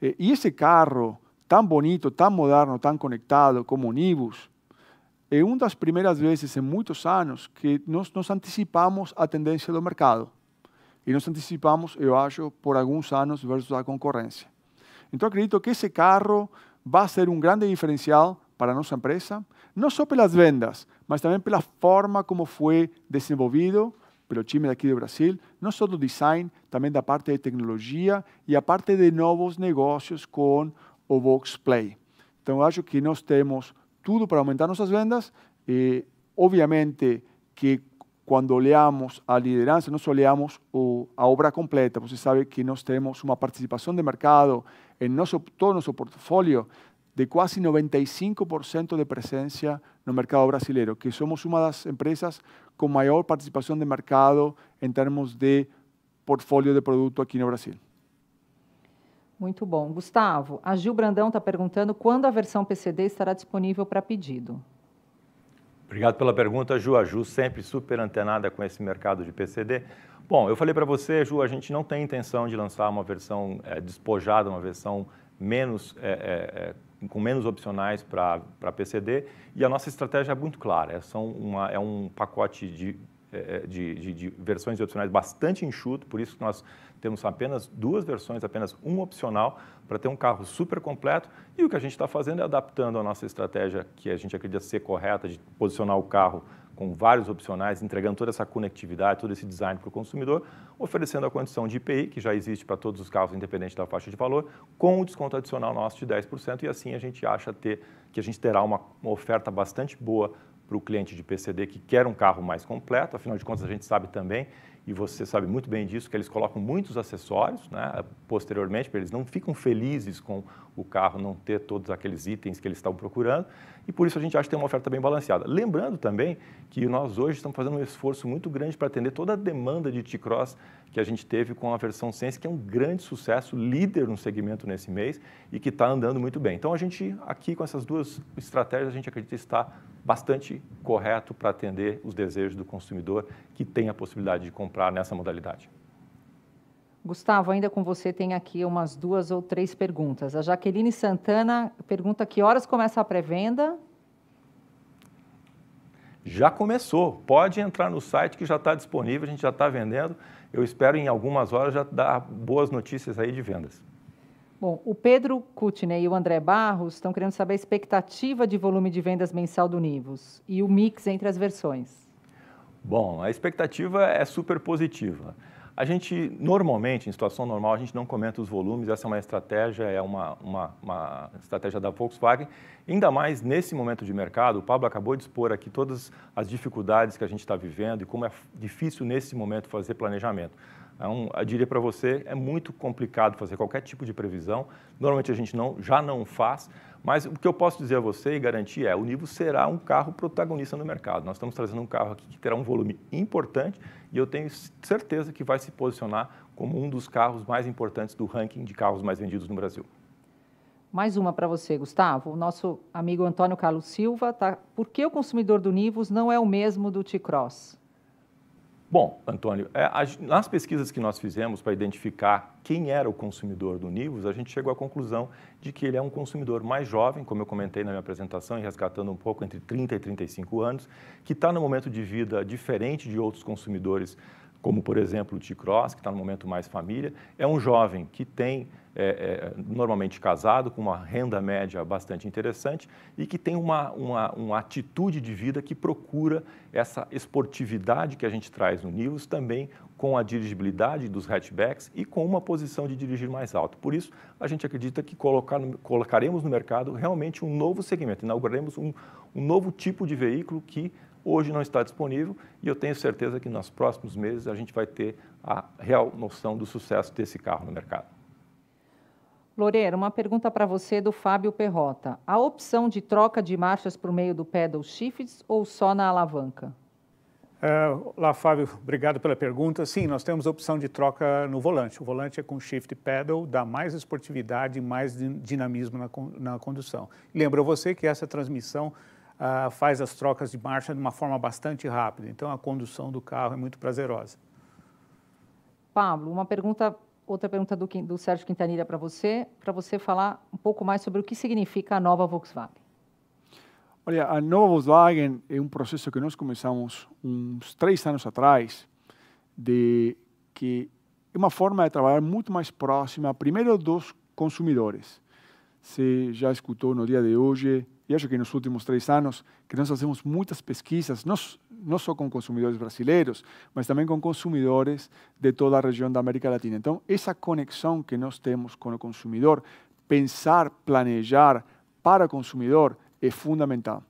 Eh, y ese carro tan bonito, tan moderno, tan conectado como Nibus, é uma das primeiras vezes em muitos anos que nós nos anticipamos à tendência do mercado. E nos anticipamos, eu acho, por alguns anos versus a concorrência. Então, acredito que esse carro vai ser um grande diferencial para nossa empresa, não só pelas vendas, mas também pela forma como foi desenvolvido, pelo time daqui do Brasil, não só do design, também da parte de tecnologia e a parte de novos negócios com o Vox Play. Então, acho que nós temos tudo para aumentar nossas vendas e, eh, obviamente, que quando olhamos a liderança, nós olhamos o, a obra completa. Você sabe que nós temos uma participação de mercado em nosso, todo nosso portfólio de quase 95% de presença no mercado brasileiro, que somos uma das empresas com maior participação de mercado em termos de portfólio de produto aqui no Brasil. Muito bom. Gustavo, a Gil Brandão está perguntando quando a versão PCD estará disponível para pedido. Obrigado pela pergunta, Ju. A Ju sempre super antenada com esse mercado de PCD. Bom, eu falei para você, Ju, a gente não tem intenção de lançar uma versão é, despojada, uma versão menos é, é, com menos opcionais para PCD. E a nossa estratégia é muito clara, é, são uma, é um pacote de, é, é, de, de, de versões de opcionais bastante enxuto, por isso que nós temos apenas duas versões, apenas um opcional, para ter um carro super completo. E o que a gente está fazendo é adaptando a nossa estratégia, que a gente acredita ser correta, de posicionar o carro com vários opcionais, entregando toda essa conectividade, todo esse design para o consumidor, oferecendo a condição de IPI, que já existe para todos os carros, independente da faixa de valor, com o desconto adicional nosso de 10%, e assim a gente acha ter, que a gente terá uma, uma oferta bastante boa para o cliente de PCD que quer um carro mais completo, afinal de contas a gente sabe também, e você sabe muito bem disso, que eles colocam muitos acessórios né, posteriormente, porque eles não ficam felizes com o carro não ter todos aqueles itens que eles estão procurando e por isso a gente acha que tem uma oferta bem balanceada. Lembrando também que nós hoje estamos fazendo um esforço muito grande para atender toda a demanda de T-Cross que a gente teve com a versão Sense, que é um grande sucesso, líder no segmento nesse mês e que está andando muito bem. Então a gente aqui com essas duas estratégias a gente acredita estar bastante correto para atender os desejos do consumidor que tem a possibilidade de comprar nessa modalidade. Gustavo, ainda com você tem aqui umas duas ou três perguntas. A Jaqueline Santana pergunta que horas começa a pré-venda? Já começou. Pode entrar no site que já está disponível, a gente já está vendendo. Eu espero em algumas horas já dar boas notícias aí de vendas. Bom, o Pedro Kutner e o André Barros estão querendo saber a expectativa de volume de vendas mensal do Nivus e o mix entre as versões. Bom, a expectativa é super positiva. A gente, normalmente, em situação normal, a gente não comenta os volumes, essa é uma estratégia, é uma, uma, uma, estratégia da Volkswagen. Ainda mais nesse momento de mercado, o Pablo acabou de expor aqui todas as dificuldades que a gente está vivendo e como é difícil nesse momento fazer planejamento. É um, eu diria para você, é muito complicado fazer qualquer tipo de previsão. Normalmente a gente não, já não faz, mas o que eu posso dizer a você e garantir é, o Nivo será um carro protagonista no mercado. Nós estamos trazendo um carro aqui que terá um volume importante e eu tenho certeza que vai se posicionar como um dos carros mais importantes do ranking de carros mais vendidos no Brasil. Mais uma para você, Gustavo. O nosso amigo Antônio Carlos Silva tá. Por que o consumidor do Nivus não é o mesmo do T-Cross? Bom, Antônio, é, nas pesquisas que nós fizemos para identificar quem era o consumidor do Nivus, a gente chegou à conclusão de que ele é um consumidor mais jovem, como eu comentei na minha apresentação, e resgatando um pouco entre 30 e 35 anos, que está num momento de vida diferente de outros consumidores como por exemplo o T-Cross, que está no momento mais família, é um jovem que tem, é, é, normalmente casado, com uma renda média bastante interessante e que tem uma, uma, uma, atitude de vida que procura essa esportividade que a gente traz no Nivus também com a dirigibilidade dos hatchbacks e com uma posição de dirigir mais alto. Por isso, a gente acredita que colocar, colocaremos no mercado realmente um novo segmento, inauguraremos um, um novo tipo de veículo que Hoje não está disponível e eu tenho certeza que nos próximos meses a gente vai ter a real noção do sucesso desse carro no mercado. Loureiro, uma pergunta para você do Fábio Perrota. A opção de troca de marchas por meio do pedal shifts ou só na alavanca? É, lá, Fábio, obrigado pela pergunta. Sim, nós temos a opção de troca no volante. O volante é com shift pedal, dá mais esportividade, mais dinamismo na, na condução. Lembra você que essa transmissão ah, faz as trocas de marcha de uma forma bastante rápida. Então, a condução do carro é muito prazerosa. Pablo, uma pergunta, outra pergunta do, do Sérgio Quintanilha para você, para você falar um pouco mais sobre o que significa a nova Volkswagen. Olha, a nova Volkswagen é um processo que nós começamos uns três anos atrás, de que é uma forma de trabalhar muito mais próxima, primeiro dos consumidores. Você já escutou no dia de hoje e acho que nos últimos três anos, que nós fazemos muitas pesquisas, não, não só com consumidores brasileiros, mas também com consumidores de toda a região da América Latina. Então, essa conexão que nós temos com o consumidor, pensar, planejar para o consumidor é fundamental.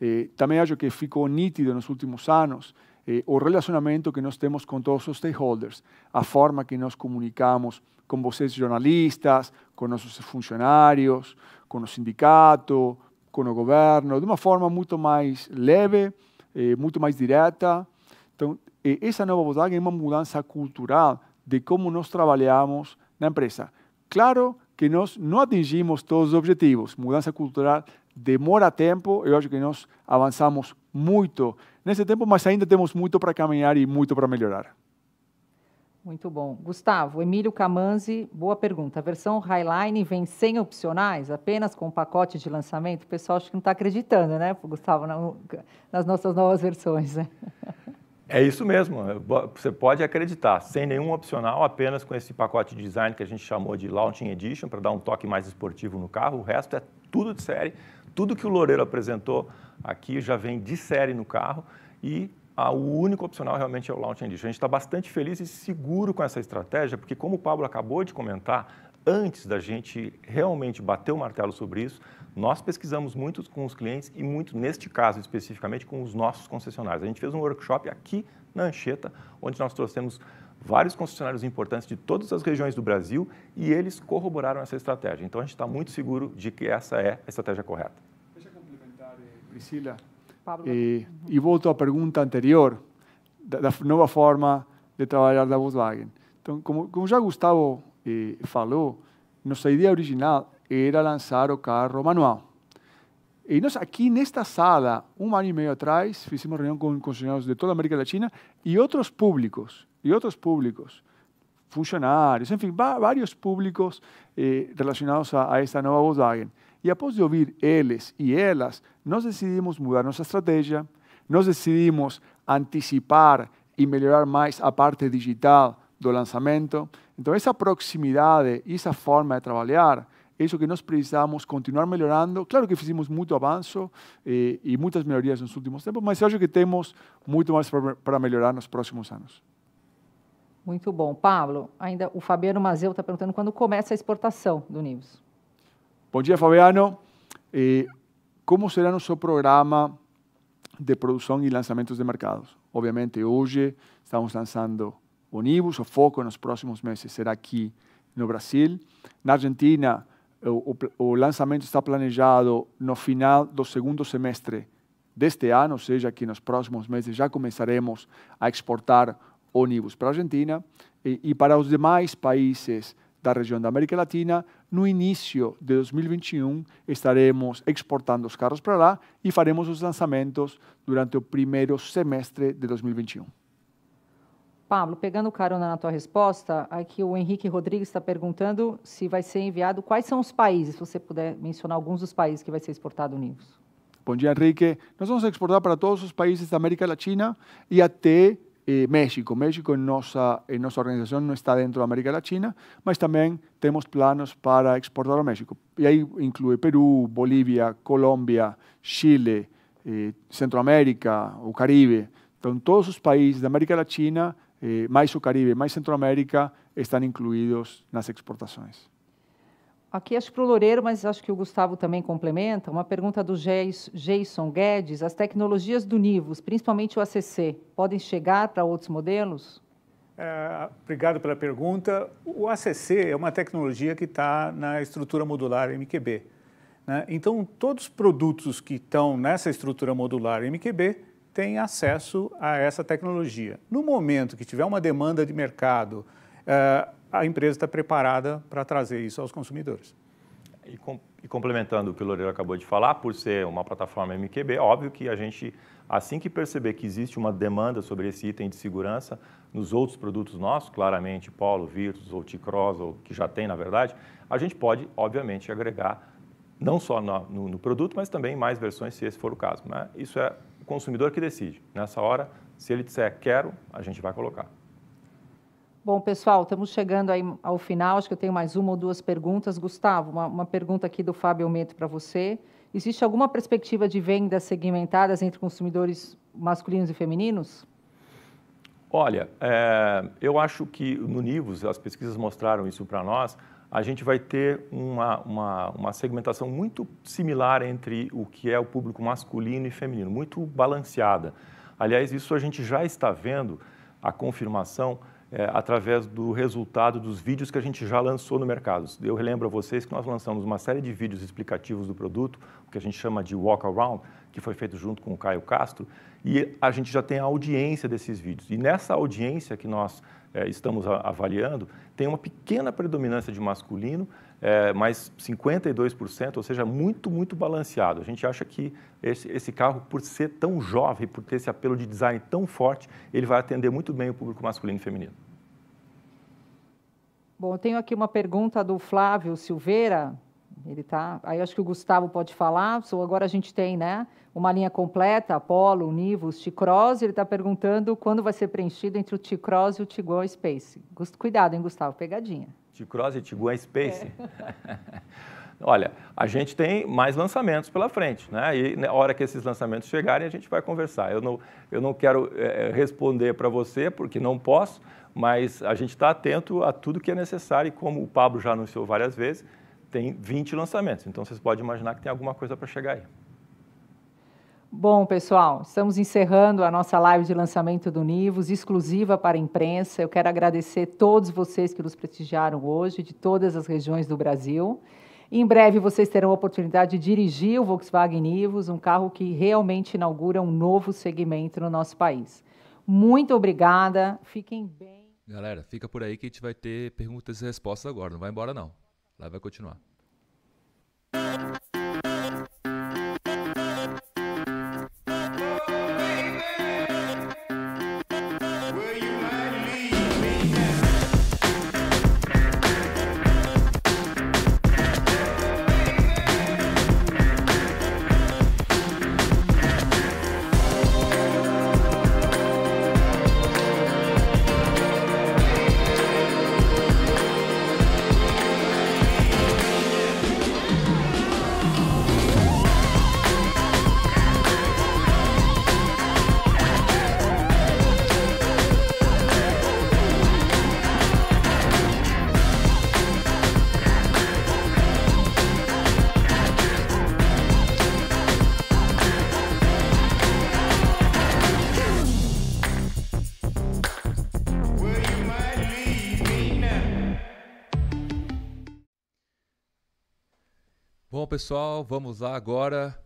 Eh, também acho que ficou nítido nos últimos anos eh, o relacionamento que nós temos com todos os stakeholders, a forma que nós comunicamos com vocês jornalistas, com nossos funcionários, com o sindicato, com o governo, de uma forma muito mais leve, eh, muito mais direta. Então, eh, essa nova abordagem é uma mudança cultural de como nós trabalhamos na empresa. Claro que nós não atingimos todos os objetivos. Mudança cultural demora tempo, eu acho que nós avançamos muito nesse tempo, mas ainda temos muito para caminhar e muito para melhorar. Muito bom. Gustavo, Emílio Camanzi, boa pergunta. A versão Highline vem sem opcionais, apenas com pacote de lançamento? O pessoal acho que não está acreditando, né, Gustavo, nas nossas novas versões, né? É isso mesmo. É, você pode acreditar, sem nenhum opcional, apenas com esse pacote de design que a gente chamou de Launching Edition, para dar um toque mais esportivo no carro. O resto é tudo de série. Tudo que o Loureiro apresentou aqui já vem de série no carro e a, o único opcional realmente é o Launch Edition. A gente está bastante feliz e seguro com essa estratégia, porque como o Pablo acabou de comentar, antes da gente realmente bater o martelo sobre isso, nós pesquisamos muito com os clientes e muito, neste caso especificamente, com os nossos concessionários. A gente fez um workshop aqui na Ancheta, onde nós trouxemos vários concessionários importantes de todas as regiões do Brasil e eles corroboraram essa estratégia. Então, a gente está muito seguro de que essa é a estratégia correta. Deixa complementar, eh, Priscila. E, e, volto à pergunta anterior, da, da, nova forma de trabalhar da Volkswagen. Então, como, como já Gustavo eh, falou, nossa ideia original era lançar o carro manual. E nós aqui nesta sala, um ano e meio atrás, fizemos reunião com funcionários de toda a América Latina e outros públicos, e outros públicos, funcionários, enfim, vários públicos eh, relacionados a, a esta nova Volkswagen. E após de ouvir eles e elas, nós decidimos mudar nossa estratégia, nós decidimos antecipar e melhorar mais a parte digital do lançamento. Então, essa proximidade e essa forma de trabalhar é isso que nós precisamos continuar melhorando. Claro que fizemos muito avanço e, e eh, muitas melhorias nos últimos tempos, mas eu acho que temos muito mais para melhorar nos próximos anos. Muito bom. Pablo, ainda o Fabiano Mazeu está perguntando quando começa a exportação do Nivus. Bom dia, Fabiano. Eh, ¿Cómo será nosso programa de produção e lançamentos de mercados? Obviamente, hoje estamos o Onibus, o foco nos próximos meses será aqui no Brasil. Na Argentina, o, o, o lançamento está planejado no final do segundo semestre deste ano, ou seja, que nos próximos meses já começaremos a exportar ônibus para a Argentina e, e para os demais países da região da América Latina. No início de 2021, estaremos exportando os carros para lá e faremos os lançamentos durante o primeiro semestre de 2021. Pablo, pegando o carona na tua resposta, aqui o Henrique Rodrigues está perguntando se vai ser enviado, quais são os países, se você puder mencionar alguns dos países que vai ser exportado o Unidos. Bom dia, Henrique. Nós vamos exportar para todos os países da América Latina e até eh, México. México, en nossa, en nossa organización, no está dentro da América Latina, mas também temos planos para exportar a México. E aí inclui Perú, Bolívia, Colômbia, Chile, eh, Centroamérica, o Caribe. Então, todos os países da América Latina, eh, mais o Caribe, mais Centroamérica, estão incluídos nas exportações. Aqui acho para o Loureiro, mas acho que o Gustavo também complementa. Uma pergunta do Jason Guedes. As tecnologias do Nivus, principalmente o ACC, podem chegar para outros modelos? É, obrigado pela pergunta. O ACC é uma tecnologia que está na estrutura modular MQB. Né? Então, todos os produtos que estão nessa estrutura modular MQB têm acesso a essa tecnologia. No momento que tiver uma demanda de mercado, é, a empresa está preparada para trazer isso aos consumidores. E, com, e, complementando o que o Loureiro acabou de falar, por ser uma plataforma MQB, é óbvio que a gente, assim que perceber que existe uma demanda sobre esse item de segurança, nos outros produtos nossos, claramente Polo, Virtus ou T-Cross, ou que já tem na verdade, a gente pode, obviamente, agregar não só no, no, no produto, mas também mais versões, se esse for o caso. Né? Isso é o consumidor que decide. Nessa hora, se ele disser quero, a gente vai colocar. Bom, pessoal, estamos chegando aí ao final. Acho que eu tenho mais uma ou duas perguntas. Gustavo, uma, uma pergunta aqui do Fábio Meto para você. Existe alguma perspectiva de vendas segmentadas entre consumidores masculinos e femininos? Olha, é, eu acho que no Nivus, as pesquisas mostraram isso para nós, a gente vai ter uma, uma, uma segmentação muito similar entre o que é o público masculino e feminino, muito balanceada. Aliás, isso a gente já está vendo a confirmação é, através do resultado dos vídeos que a gente já lançou no mercado. Eu relembro a vocês que nós lançamos uma série de vídeos explicativos do produto, o que a gente chama de walk around, que foi feito junto com o Caio Castro, e a gente já tem a audiência desses vídeos. E nessa audiência que nós é, estamos avaliando, tem uma pequena predominância de masculino, é, 52%, ou seja, muito, muito balanceado. A gente acha que esse, esse, carro, por ser tão jovem, por ter esse apelo de design tão forte, ele vai atender muito bem o público masculino e feminino. Bom, eu tenho aqui uma pergunta do Flávio Silveira, ele tá. Aí acho que o Gustavo pode falar. So, agora a gente tem, né? Uma linha completa, Apollo, Univos, T-Cross. Ele está perguntando quando vai ser preenchido entre o T-Cross e o Tiguan Space. Cuidado, hein, Gustavo? Pegadinha. T-Cross e Tiguan Space. É. Olha, a gente tem mais lançamentos pela frente, né? E na hora que esses lançamentos chegarem, a gente vai conversar. Eu não, eu não quero é, é responder para você, porque não posso, mas a gente está atento a tudo que é necessário, e como o Pablo já anunciou várias vezes, tem 20 lançamentos. Então vocês podem imaginar que tem alguma coisa para chegar aí. Bom, pessoal, estamos encerrando a nossa live de lançamento do Nivos, exclusiva para a imprensa. Eu quero agradecer todos vocês que nos prestigiaram hoje, de todas as regiões do Brasil. Em breve vocês terão a oportunidade de dirigir o Volkswagen Nivos, um carro que realmente inaugura um novo segmento no nosso país. Muito obrigada, fiquem bem. Galera, fica por aí que a gente vai ter perguntas e respostas agora, não vai embora não. Lá vai continuar. pessoal, vamos lá agora.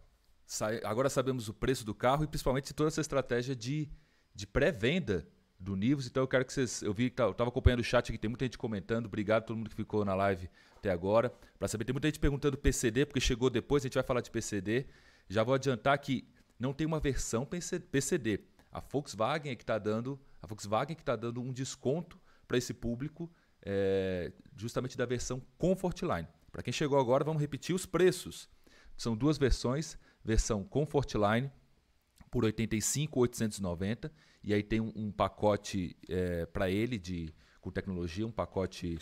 Agora sabemos o preço do carro e principalmente toda essa estratégia de, de pré-venda do Nivus. Então eu quero que vocês. Eu vi que tá, eu estava acompanhando o chat aqui, tem muita gente comentando. Obrigado a todo mundo que ficou na live até agora. Para saber, tem muita gente perguntando PCD, porque chegou depois, a gente vai falar de PCD. Já vou adiantar que não tem uma versão PCD. A Volkswagen é que está dando. A Volkswagen é que está dando um desconto para esse público é, justamente da versão Comfortline. Para quem chegou agora, vamos repetir os preços. São duas versões, versão Comfortline por 85,890 e aí tem um, pacote é, para ele de com tecnologia, um pacote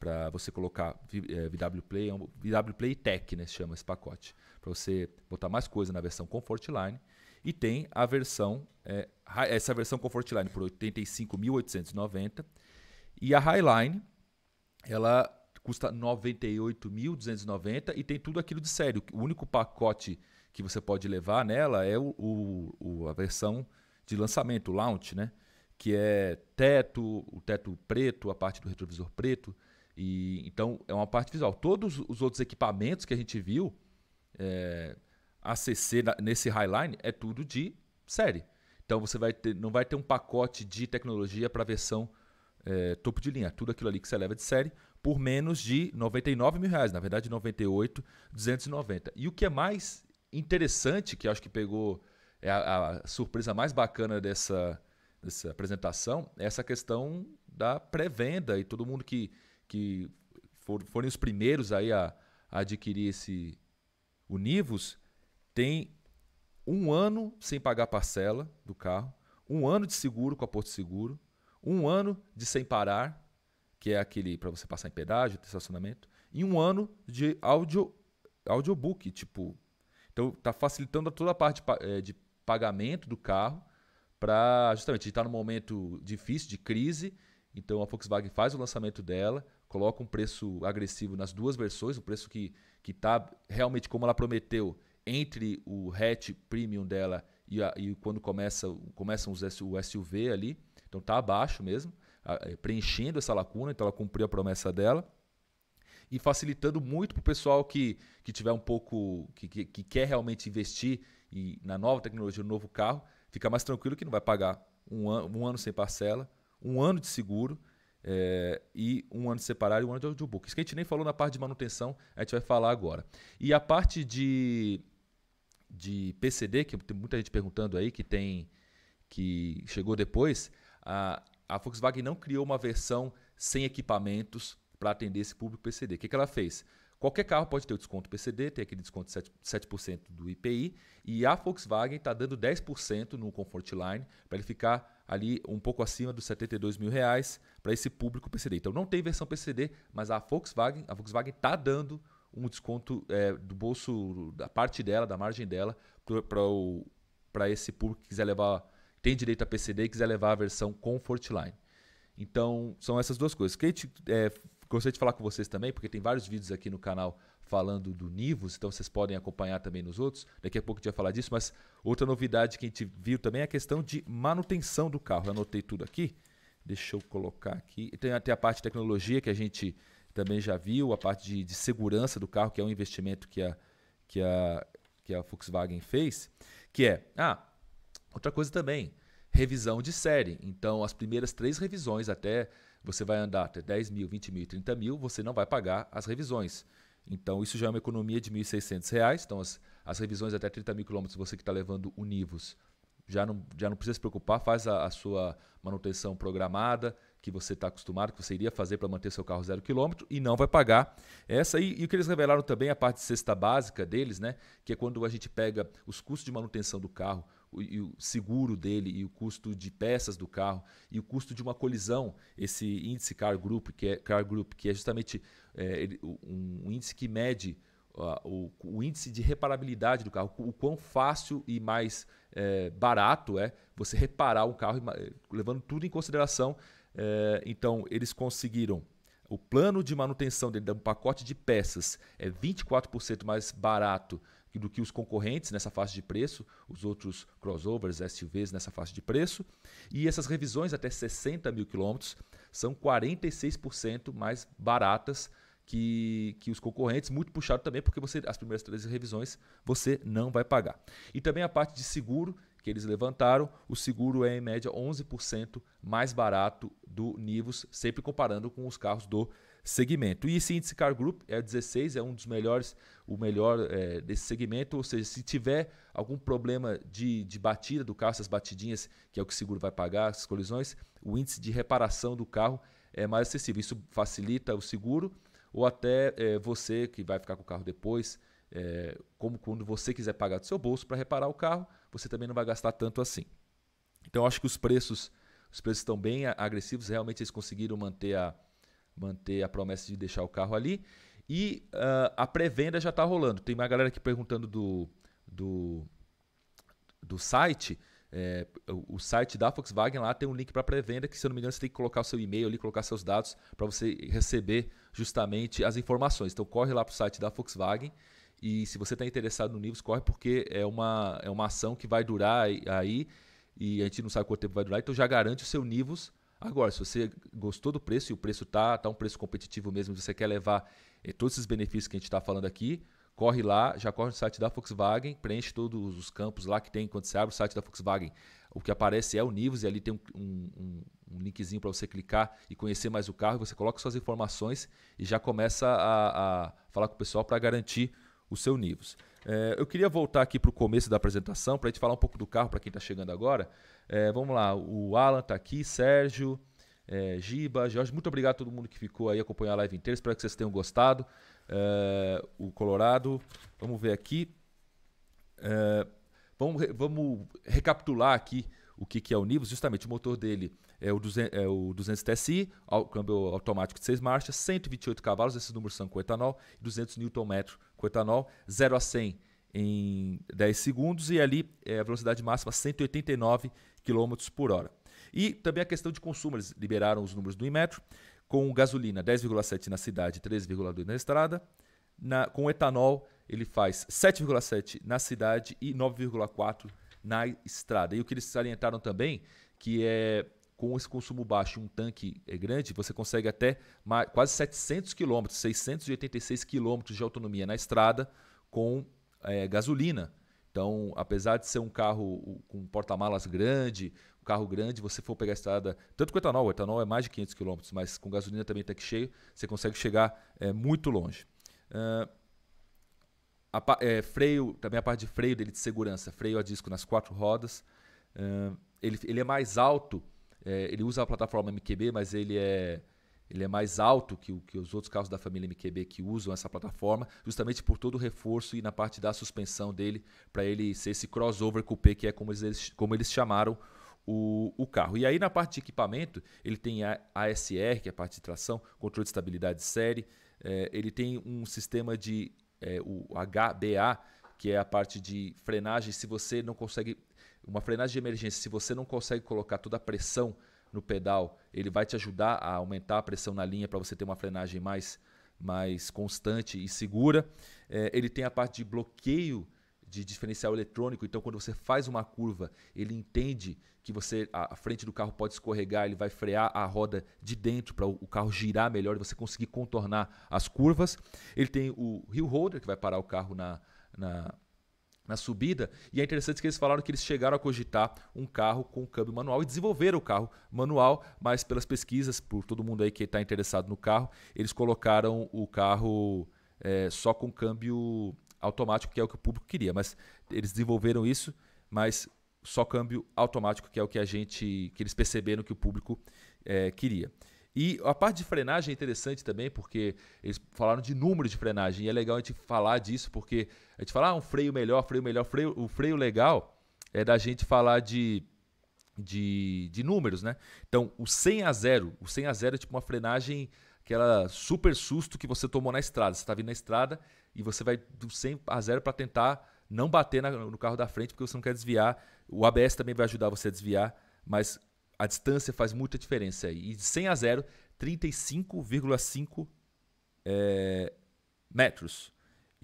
para você colocar VW é, Play, é VW Play Tech, né, chama esse pacote, para você botar mais coisa na versão Comfortline e tem a versão é, essa versão Comfortline por 85.890 e a Highline ela custa 98.290 e tem tudo aquilo de sério. O único pacote que você pode levar nela é o, o, o a versão de lançamento, o launch, né? que é teto, o teto preto, a parte do retrovisor preto. E, então é uma parte visual. Todos os outros equipamentos que a gente viu é, ACC na, nesse Highline é tudo de série. Então você vai ter, não vai ter um pacote de tecnologia para a versão é, topo de linha. Tudo aquilo ali que você leva de série por menos de 99 mil reais, na verdade 98, 290. E o que é mais interessante, que acho que pegou é a, a, surpresa mais bacana dessa, dessa apresentação, é essa questão da pré-venda e todo mundo que, que for, forem os primeiros aí a, a adquirir esse Univos tem um ano sem pagar parcela do carro, um ano de seguro com a Porto Seguro, um ano de sem parar que é aquele para você passar em pedágio, ter estacionamento, e um ano de audio, audiobook, tipo. Então tá facilitando toda a parte de, eh, pagamento do carro para justamente estar tá num momento difícil de crise. Então a Volkswagen faz o lançamento dela, coloca um preço agressivo nas duas versões, um preço que que tá realmente como ela prometeu entre o hatch premium dela e, a, e quando começa começam os, o SUV ali, então tá abaixo mesmo. É, preenchendo essa lacuna, então ela cumpriu a promessa dela e facilitando muito para o pessoal que, que tiver um pouco, que, que, que quer realmente investir e, na nova tecnologia, no novo carro, fica mais tranquilo que não vai pagar um, an um ano sem parcela, um ano de seguro é, e um ano de separado e um ano de audiobook. Isso que a gente nem falou na parte de manutenção, a gente vai falar agora. E a parte de, de PCD, que tem muita gente perguntando aí, que tem que chegou depois, a, a Volkswagen não criou uma versão sem equipamentos para atender esse público PCD. O que, que ela fez? Qualquer carro pode ter o desconto PCD, tem aquele desconto de 7%, do IPI, e a Volkswagen está dando 10% no Comfortline para ele ficar ali um pouco acima dos 72 mil reais para esse público PCD. Então não tem versão PCD, mas a Volkswagen a Volkswagen está dando um desconto é, do bolso da parte dela, da margem dela para esse público que quiser levar tem direito a PCD e quiser levar a versão com Fortline. Então, são essas duas coisas. Kate, é, gostaria de falar com vocês também, porque tem vários vídeos aqui no canal falando do Nivus, então vocês podem acompanhar também nos outros. Daqui a pouco a gente vai falar disso, mas outra novidade que a gente viu também é a questão de manutenção do carro. Eu anotei tudo aqui. Deixa eu colocar aqui. Tem até a parte de tecnologia que a gente também já viu, a parte de, de segurança do carro, que é um investimento que a, que, a, que a Volkswagen fez, que é, ah, Outra coisa também, revisão de série. Então, as primeiras três revisões, até você vai andar até 10 mil, 20 mil e 30 mil, você não vai pagar as revisões. Então, isso já é uma economia de R$ 1.600. Então, as, as revisões até 30 mil quilômetros, você que está levando o Nivus, já não, já não precisa se preocupar, faz a, a sua manutenção programada, que você está acostumado, que você iria fazer para manter seu carro zero quilômetro, e não vai pagar essa. E, e, o que eles revelaram também, a parte de cesta básica deles, né, que é quando a gente pega os custos de manutenção do carro o, e o seguro dele e o custo de peças do carro e o custo de uma colisão, esse índice Car Group, que é, Car Group, que é justamente é, ele, um índice que mede o, o, índice de reparabilidade do carro, o quão fácil e mais é, barato é você reparar um carro, é, levando tudo em consideração. É, então, eles conseguiram. O plano de manutenção dele, um pacote de peças, é 24% mais barato do que os concorrentes nessa faixa de preço, os outros crossovers, SUVs nessa faixa de preço. E essas revisões até 60 mil quilômetros são 46% mais baratas que, que os concorrentes, muito puxado também, porque você as primeiras três revisões você não vai pagar. E também a parte de seguro, que eles levantaram, o seguro é em média 11% mais barato do Nivus, sempre comparando com os carros do segmento. E esse índice Car Group é 16, é um dos melhores, o melhor é, desse segmento, ou seja, se tiver algum problema de, de batida do carro, essas batidinhas, que é o que o seguro vai pagar, as colisões, o índice de reparação do carro é mais acessível. Isso facilita o seguro ou até é, você que vai ficar com o carro depois, é, como quando você quiser pagar do seu bolso para reparar o carro, você também não vai gastar tanto assim. Então eu acho que os preços, os preços estão bem agressivos, realmente eles conseguiram manter a, manter a promessa de deixar o carro ali. E uh, a pré-venda já está rolando. Tem uma galera aqui perguntando do, do, do site. É, o, site da Volkswagen lá tem um link para pré-venda que, se eu não me engano, você tem que colocar o seu e-mail ali, colocar seus dados para você receber justamente as informações. Então corre lá para o site da Volkswagen e se você está interessado no Nivos, corre porque é uma, é uma ação que vai durar aí e a gente não sabe quanto tempo vai durar, então já garante o seu Nivos agora. Se você gostou do preço e o preço está tá um preço competitivo mesmo, você quer levar eh, todos esses benefícios que a gente está falando aqui, corre lá, já corre no site da Volkswagen, preenche todos os campos lá que tem quando você abre o site da Volkswagen. O que aparece é o Nivus e ali tem um, um, um linkzinho para você clicar e conhecer mais o carro. Você coloca suas informações e já começa a, a falar com o pessoal para garantir o seu Nivus. É, eu queria voltar aqui para o começo da apresentação para a gente falar um pouco do carro para quem está chegando agora. É, vamos lá, o Alan está aqui, Sérgio, é, Giba, Jorge, muito obrigado a todo mundo que ficou aí acompanhando a live inteira. Espero que vocês tenham gostado. É, o Colorado, vamos ver aqui. É, vamos, vamos recapitular aqui o que, que é o Nivus. Justamente, o motor dele é o 200, é o 200 TSI, câmbio automático de 6 marchas, 128 cavalos, esses números são com etanol, 200 Nm com etanol, 0 a 100 em 10 segundos e ali é, a velocidade máxima 189 km por hora. E também a questão de consumo, eles liberaram os números do Inmetro, com gasolina 10,7 na cidade, 13,2 na estrada, na, com etanol ele faz 7,7 na cidade e 9,4 na estrada. E o que eles salientaram também, que é com esse consumo baixo e um tanque eh, grande, você consegue até mais, quase 700 km, 686 km de autonomia na estrada com é, gasolina. Então, apesar de ser um carro com porta-malas grande, um carro grande, você for pegar a estrada, tanto com etanol, o etanol é mais de 500 km, mas com gasolina também tanque cheio, você consegue chegar é, muito longe. Uh, a, é, freio, também a parte de freio dele de segurança, freio a disco nas quatro rodas. Uh, ele, ele é mais alto é, ele usa a plataforma MQB, mas ele é, ele é mais alto que, que os outros carros da família MQB que usam essa plataforma, justamente por todo o reforço e na parte da suspensão dele, para ele ser esse crossover coupé, que é como eles, como eles chamaram o, o, carro. E aí na parte de equipamento, ele tem a ASR, que é a parte de tração, controle de estabilidade de série, é, ele tem um sistema de é, o HBA, que é a parte de frenagem, se você não consegue uma frenagem de emergência, se você não consegue colocar toda a pressão no pedal, ele vai te ajudar a aumentar a pressão na linha para você ter uma frenagem mais, mais constante e segura. É, ele tem a parte de bloqueio de diferencial eletrônico. Então, quando você faz uma curva, ele entende que você a frente do carro pode escorregar, ele vai frear a roda de dentro para o carro girar melhor e você conseguir contornar as curvas. Ele tem o heel holder que vai parar o carro na, na na subida. E é interessante que eles falaram que eles chegaram a cogitar um carro com câmbio manual e desenvolveram o carro manual, mas pelas pesquisas, por todo mundo aí que está interessado no carro, eles colocaram o carro é, só com câmbio automático, que é o que o público queria. Mas eles desenvolveram isso, mas só câmbio automático, que é o que a gente, que eles perceberam que o público é, queria. E a parte de frenagem é interessante também, porque eles falaram de número de frenagem, e é legal a gente falar disso, porque a gente fala ah, um freio melhor, freio melhor, freio, o freio legal é da gente falar de, de, de números, né? Então, o 100 a 0, o 100 a 0 é tipo uma frenagem, aquela super susto que você tomou na estrada. Você está vindo na estrada e você vai do 100 a 0 para tentar não bater na, no carro da frente, porque você não quer desviar. O ABS também vai ajudar você a desviar, mas a distância faz muita diferença E de 100 a 0, 35,5 é, metros.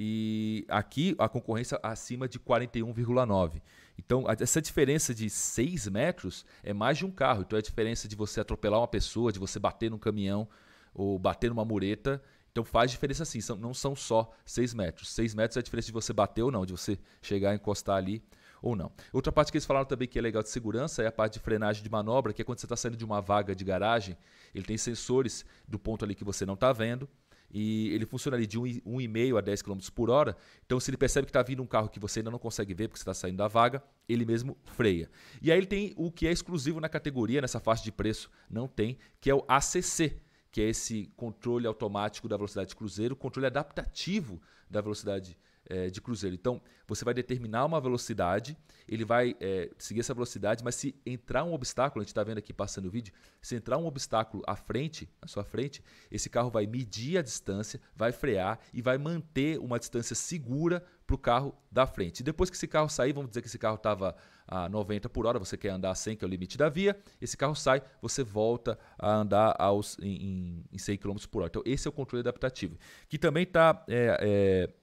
E aqui a concorrência acima de 41,9. Então, essa diferença de 6 metros é mais de um carro. Então, é a diferença de você atropelar uma pessoa, de você bater num caminhão ou bater numa mureta. Então, faz diferença sim. São, não são só 6 metros. 6 metros é a diferença de você bater ou não, de você chegar a encostar ali ou não. Outra parte que eles falaram também que é legal de segurança é a parte de frenagem de manobra, que é quando você está saindo de uma vaga de garagem, ele tem sensores do ponto ali que você não está vendo e ele funciona ali de 1,5 um, um a 10 km por hora. Então, se ele percebe que está vindo um carro que você ainda não consegue ver porque você está saindo da vaga, ele mesmo freia. E aí ele tem o que é exclusivo na categoria, nessa faixa de preço, não tem, que é o ACC, que é esse controle automático da velocidade de cruzeiro, controle adaptativo da velocidade cruzeiro é, de cruzeiro. Então, você vai determinar uma velocidade, ele vai é, seguir essa velocidade, mas se entrar um obstáculo, a gente está vendo aqui passando o vídeo, se entrar um obstáculo à frente, à sua frente, esse carro vai medir a distância, vai frear e vai manter uma distância segura para o carro da frente. E depois que esse carro sair, vamos dizer que esse carro estava a 90 por hora, você quer andar a 100, que é o limite da via, esse carro sai, você volta a andar aos, em, em, 100 km por hora. Então, esse é o controle adaptativo, que também está é, é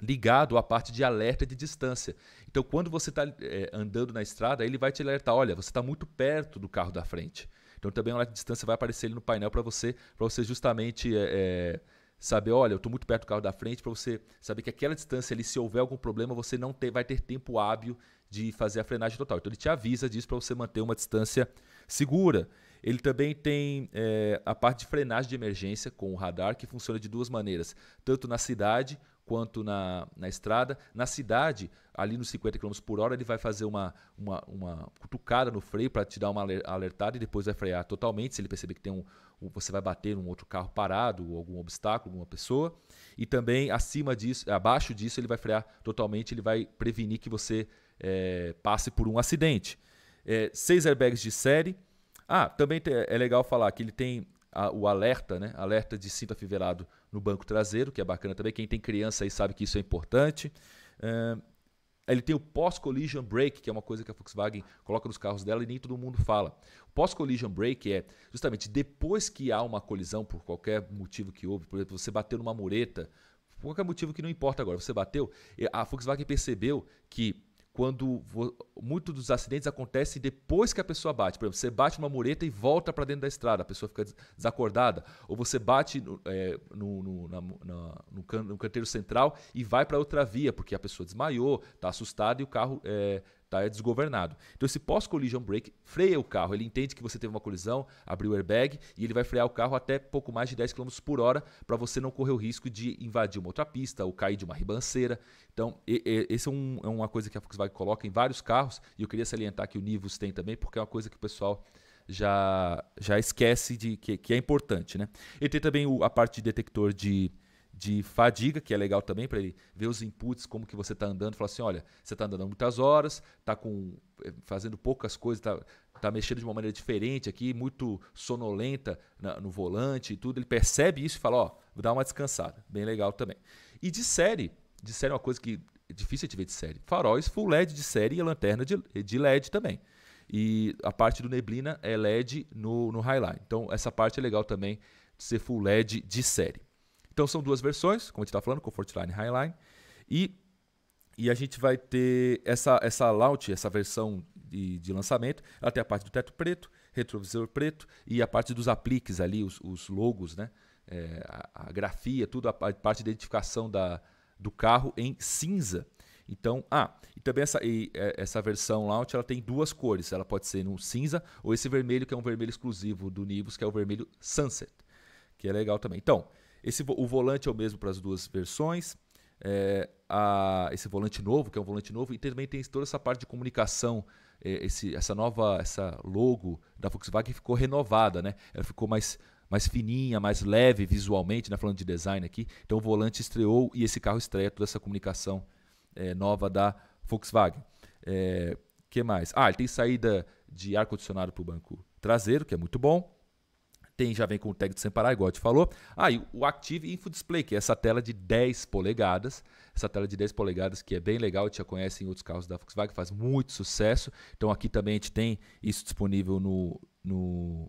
ligado à parte de alerta de distância. Então, quando você está é, eh, andando na estrada, ele vai te alertar: olha, você está muito perto do carro da frente. Então, também o alerta de distância vai aparecer ali no painel para você, para você justamente é, é, saber: olha, eu estou muito perto do carro da frente, para você saber que aquela distância ali, se houver algum problema, você não ter, vai ter tempo hábil de fazer a frenagem total. Então, ele te avisa disso para você manter uma distância segura. Ele também tem a parte de frenagem de emergência com o radar, que funciona de duas maneiras: tanto na cidade quanto na, na estrada. Na cidade, ali nos 50 km por hora, ele vai fazer uma, uma, uma cutucada no freio para te dar uma alertada e depois vai frear totalmente. Se ele perceber que tem um, você vai bater num outro carro parado, ou algum obstáculo, alguma pessoa. E também acima disso, abaixo disso, ele vai frear totalmente, ele vai prevenir que você é, passe por um acidente. É, seis airbags de série. Ah, também é legal falar que ele tem a, o alerta, né? Alerta de cinto afivelado no banco traseiro, que é bacana também. Quem tem criança aí sabe que isso é importante. É, ele tem o Post-Collision Brake, que é uma coisa que a Volkswagen coloca nos carros dela e nem todo mundo fala. O Post-Collision Brake é justamente depois que há uma colisão, por qualquer motivo que houve, por exemplo, você bateu numa mureta, por qualquer motivo que não importa agora, você bateu, a Volkswagen percebeu que quando muitos dos acidentes acontecem depois que a pessoa bate. Por exemplo, você bate numa mureta e volta para dentro da estrada, a pessoa fica desacordada. Ou você bate no, é, no, no, na, na, no, can, no canteiro central e vai para outra via, porque a pessoa desmaiou, está assustada e o carro é, tá? É desgovernado. Então esse pós-collision brake freia o carro, ele entende que você teve uma colisão, abriu o airbag e ele vai frear o carro até pouco mais de 10 km por hora para você não correr o risco de invadir uma outra pista ou cair de uma ribanceira. Então, essa é, um, é, uma coisa que a Volkswagen coloca em vários carros e eu queria salientar que o Nivus tem também, porque é uma coisa que o pessoal já, já esquece de que, que é importante, né? Ele tem também o, a parte de detector de de fadiga, que é legal também para ele ver os inputs, como que você está andando, falar assim, olha, você está andando muitas horas, está com eh, fazendo poucas coisas, está tá mexendo de uma maneira diferente aqui, muito sonolenta na, no volante e tudo. Ele percebe isso e fala, ó, vou dar uma descansada. Bem legal também. E de série, de série é uma coisa que é difícil de ver de série. Faróis full LED de série e lanterna de, de LED também. E a parte do neblina é LED no, no highline. Então essa parte é legal também de ser full LED de série. Então são duas versões, como a gente está falando, Line, e Highline. E, e a gente vai ter essa, essa launch, essa versão de, de lançamento, ela tem a parte do teto preto, retrovisor preto e a parte dos apliques ali, os, os logos, né? É, a, a, grafia, tudo, a, a parte de identificação da, do carro em cinza. Então, ah, e também essa, e, é, essa versão Launch ela tem duas cores. Ela pode ser no cinza ou esse vermelho, que é um vermelho exclusivo do Nivus, que é o vermelho Sunset, que é legal também. Então, esse, o volante é o mesmo para as duas versões. É, a, esse volante novo, que é um volante novo, e também tem toda essa parte de comunicação. É, esse, essa nova essa logo da Volkswagen ficou renovada, né? Ela ficou mais, mais fininha, mais leve visualmente, né? falando de design aqui. Então o volante estreou e esse carro estreia toda essa comunicação é, nova da Volkswagen. É, que mais? Ah, ele tem saída de ar-condicionado para o banco traseiro, que é muito bom. Tem, já vem com o tag de separar, igual te falou. Aí, ah, o Active Info Display, que é essa tela de 10 polegadas. Essa tela de 10 polegadas que é bem legal, já conhece em outros carros da Volkswagen, faz muito sucesso. Então aqui também a gente tem isso disponível no, no,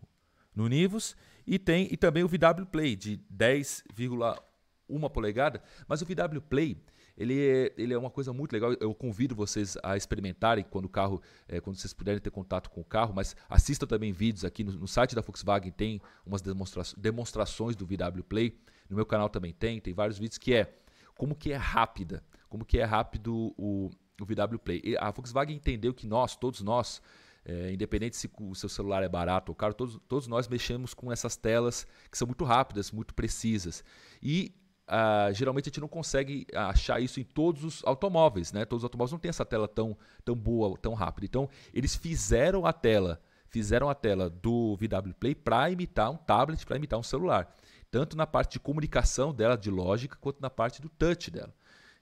no Nivus. E tem e também o VW Play de 10,1 polegada. Mas o VW Play ele é, ele é uma coisa muito legal. Eu convido vocês a experimentarem quando o carro, é, quando vocês puderem ter contato com o carro, mas assista também vídeos aqui no, no site da Volkswagen, tem umas demonstra demonstrações do VW Play. No meu canal também tem, tem vários vídeos que é como que é rápida, como que é rápido o, o VW Play. E a Volkswagen entendeu que nós, todos nós, é, independente se o seu celular é barato ou caro, todos, todos nós mexemos com essas telas que são muito rápidas, muito precisas. E Uh, geralmente a gente não consegue achar isso em todos os automóveis, né? Todos os automóveis não têm essa tela tão, tão boa, tão rápida. Então, eles fizeram a tela, fizeram a tela do VW Play para imitar um tablet, para imitar um celular. Tanto na parte de comunicação dela, de lógica, quanto na parte do touch dela.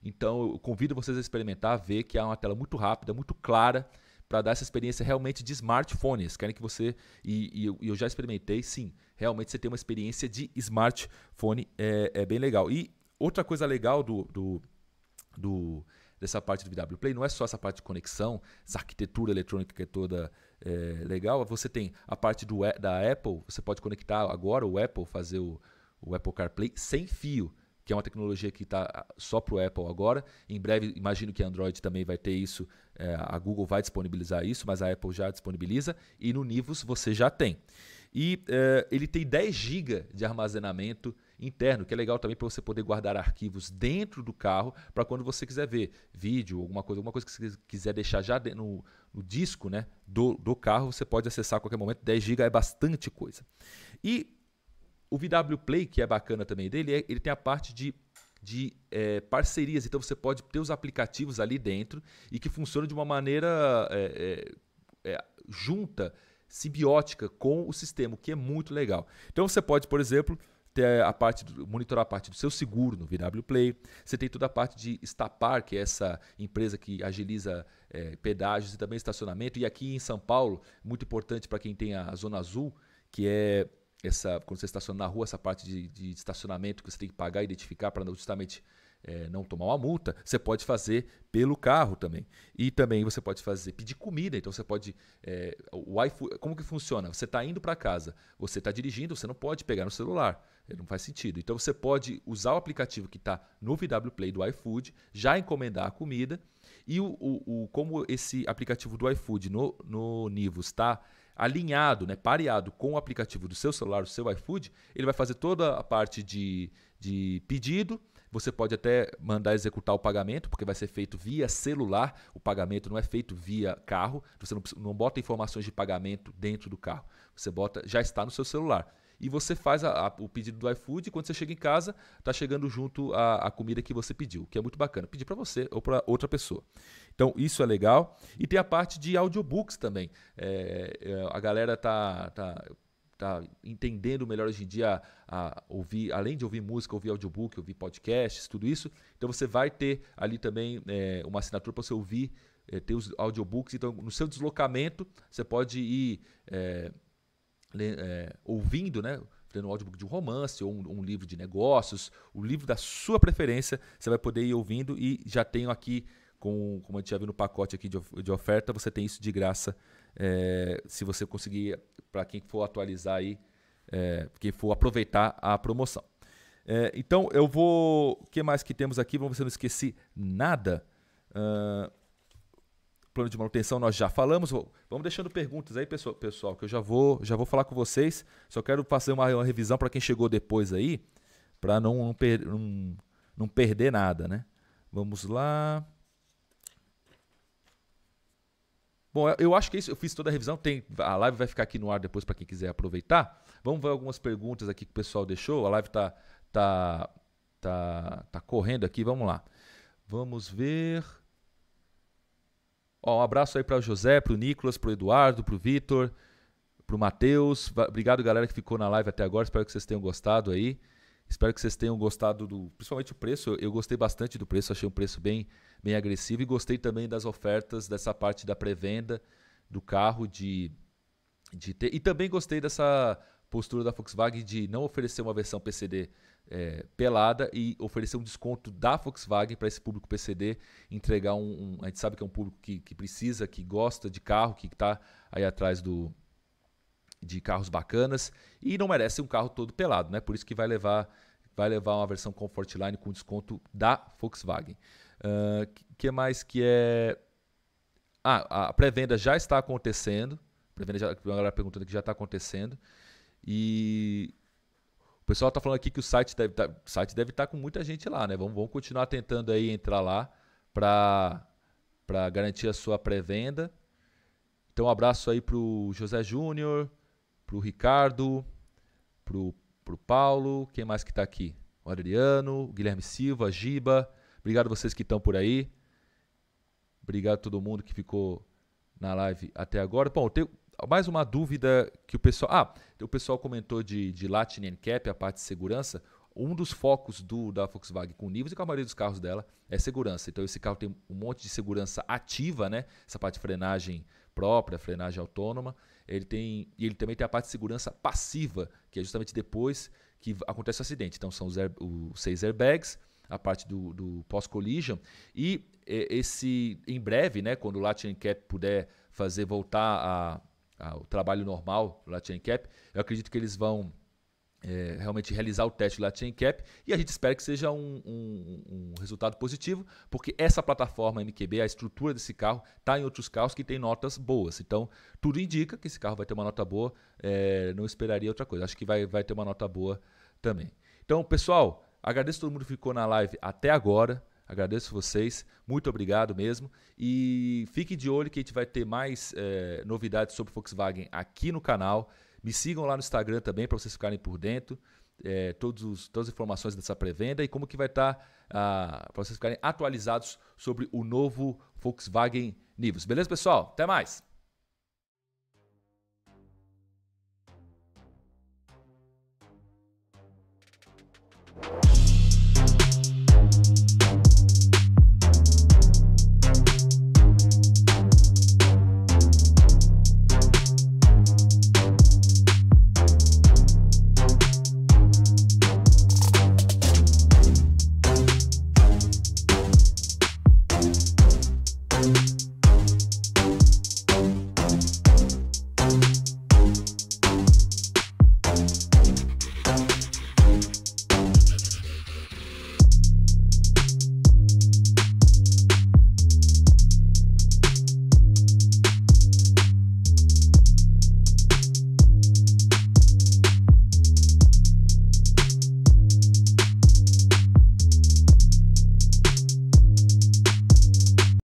Então, eu convido vocês a experimentar, ver que é uma tela muito rápida, muito clara, para dar essa experiência realmente de smartphone. Eles querem que você, e, e eu, eu, já experimentei, sim, realmente você tem uma experiência de smartphone, é, é bem legal. E outra coisa legal do, do, do dessa parte do VW Play, não é só essa parte de conexão, essa arquitetura eletrônica que é toda é, legal. Você tem a parte do, da Apple, você pode conectar agora o Apple, fazer o, o Apple CarPlay sem fio que é uma tecnologia que está ah, só para o Apple agora. Em breve, imagino que Android também vai ter isso, é, a Google vai disponibilizar isso, mas a Apple já disponibiliza, e no Nivus você já tem. E é, ele tem 10 GB de armazenamento interno, que é legal também para você poder guardar arquivos dentro do carro, para quando você quiser ver vídeo, alguma coisa, alguma coisa que você quiser deixar já no, no disco né, do, do carro, você pode acessar a qualquer momento. 10 GB é bastante coisa. E o VW Play, que é bacana também dele, é, ele tem a parte de, de é, parcerias. Então você pode ter os aplicativos ali dentro e que funcionam de uma maneira é, é, é, junta, simbiótica com o sistema, o que é muito legal. Então você pode, por exemplo, ter a parte do, monitorar a parte do seu seguro no VW Play. Você tem toda a parte de Estapar, que é essa empresa que agiliza é, pedágios e também estacionamento. E aqui em São Paulo, muito importante para quem tem a Zona Azul, que é essa quando você estaciona na rua, essa parte de, de estacionamento que você tem que pagar e identificar para justamente é, não tomar uma multa, você pode fazer pelo carro também. E também você pode fazer pedir comida, então você pode. É, o iFood, como que funciona? Você está indo para casa, você está dirigindo, você não pode pegar no celular. É, não faz sentido. Então você pode usar o aplicativo que está no VW Play do iFood, já encomendar a comida. E o, o, o como esse aplicativo do iFood no, no Nivus está alinhado, né, pareado com o aplicativo do seu celular, do seu iFood, ele vai fazer toda a parte de, de pedido. Você pode até mandar executar o pagamento, porque vai ser feito via celular. O pagamento não é feito via carro. Você não, não bota informações de pagamento dentro do carro. Você bota, já está no seu celular e você faz a, a, o pedido do iFood e quando você chega em casa, está chegando junto a, a, comida que você pediu, que é muito bacana. Pedir para você ou para outra pessoa. Então, isso é legal. E tem a parte de audiobooks também. É, é a galera está tá, tá entendendo melhor hoje em dia a, ouvir, além de ouvir música, ouvir audiobook, ouvir podcasts, tudo isso. Então, você vai ter ali também é, uma assinatura para você ouvir é, ter os audiobooks. Então, no seu deslocamento, você pode ir é, é, ouvindo, né? Lendo um audiobook de um romance ou um, um, livro de negócios, o livro da sua preferência, você vai poder ir ouvindo e já tenho aqui, com, como a gente já viu no pacote aqui de, de oferta, você tem isso de graça. É, se você conseguir, para quem for atualizar aí, é, quem for aproveitar a promoção. É, então eu vou. O que mais que temos aqui? Vamos ver se eu não esqueci nada. Uh, plano de manutenção nós já falamos. Vamos deixando perguntas aí, pessoal, pessoal que eu já vou, já vou falar com vocês. Só quero fazer uma, uma revisão para quem chegou depois aí, para não, não, per, não, não perder nada, né? Vamos lá. Bom, eu acho que é isso, eu fiz toda a revisão. Tem, a live vai ficar aqui no ar depois para quem quiser aproveitar. Vamos ver algumas perguntas aqui que o pessoal deixou. A live tá tá tá, tá correndo aqui. Vamos lá. Vamos ver. Ó, um abraço aí para o José, para o Nicolas, para o Eduardo, para o Vitor, para o Matheus. Obrigado, galera, que ficou na live até agora. Espero que vocês tenham gostado aí. Espero que vocês tenham gostado do, principalmente o preço. Eu, eu gostei bastante do preço, achei um preço bem, bem agressivo e gostei também das ofertas dessa parte da pré-venda do carro de, de ter, e também gostei dessa postura da Volkswagen de não oferecer uma versão PCD é, pelada e oferecer um desconto da Volkswagen para esse público PCD entregar um, um, A gente sabe que é um público que, que precisa, que gosta de carro, que está aí atrás do de carros bacanas e não merece um carro todo pelado, né? Por isso que vai levar vai levar uma versão Comfortline com desconto da Volkswagen. O uh, que mais que é? Ah, a pré-venda já está acontecendo. Pré-venda já, a galera perguntando que já está acontecendo. E o pessoal está falando aqui que o site deve tá, site deve estar tá com muita gente lá, né? Vamos, vamos continuar tentando aí entrar lá para para garantir a sua pré-venda. Então, um abraço aí para o José Júnior, para o Ricardo, para o Paulo, quem mais que está aqui? O Adriano, o Guilherme Silva, Giba. Obrigado vocês que estão por aí. Obrigado a todo mundo que ficou na live até agora. Bom, tem, mais uma dúvida que o pessoal. Ah, o pessoal comentou de, de Latin Cap, a parte de segurança. Um dos focos do, da Volkswagen com níveis e com a maioria dos carros dela é segurança. Então esse carro tem um monte de segurança ativa, né? Essa parte de frenagem própria, frenagem autônoma. Ele tem e ele também tem a parte de segurança passiva, que é justamente depois que acontece o acidente. Então são os, air, os seis airbags, a parte do, do pós-collision e esse em breve, né, quando o Latin Cap puder fazer voltar a o trabalho normal do Latin Cap. Eu acredito que eles vão é, realmente realizar o teste do Latin Cap e a gente espera que seja um, um, um, resultado positivo, porque essa plataforma MQB, a estrutura desse carro, está em outros carros que tem notas boas. Então, tudo indica que esse carro vai ter uma nota boa, é, não esperaria outra coisa. Acho que vai, vai ter uma nota boa também. Então, pessoal, agradeço a todo mundo que ficou na live até agora. Agradeço vocês, muito obrigado mesmo. E fique de olho que a gente vai ter mais é, novidades sobre Volkswagen aqui no canal. Me sigam lá no Instagram também para vocês ficarem por dentro. É, todos, todas as informações dessa pré-venda e como que vai estar tá, ah, para vocês ficarem atualizados sobre o novo Volkswagen Nivus. Beleza, pessoal? Até mais!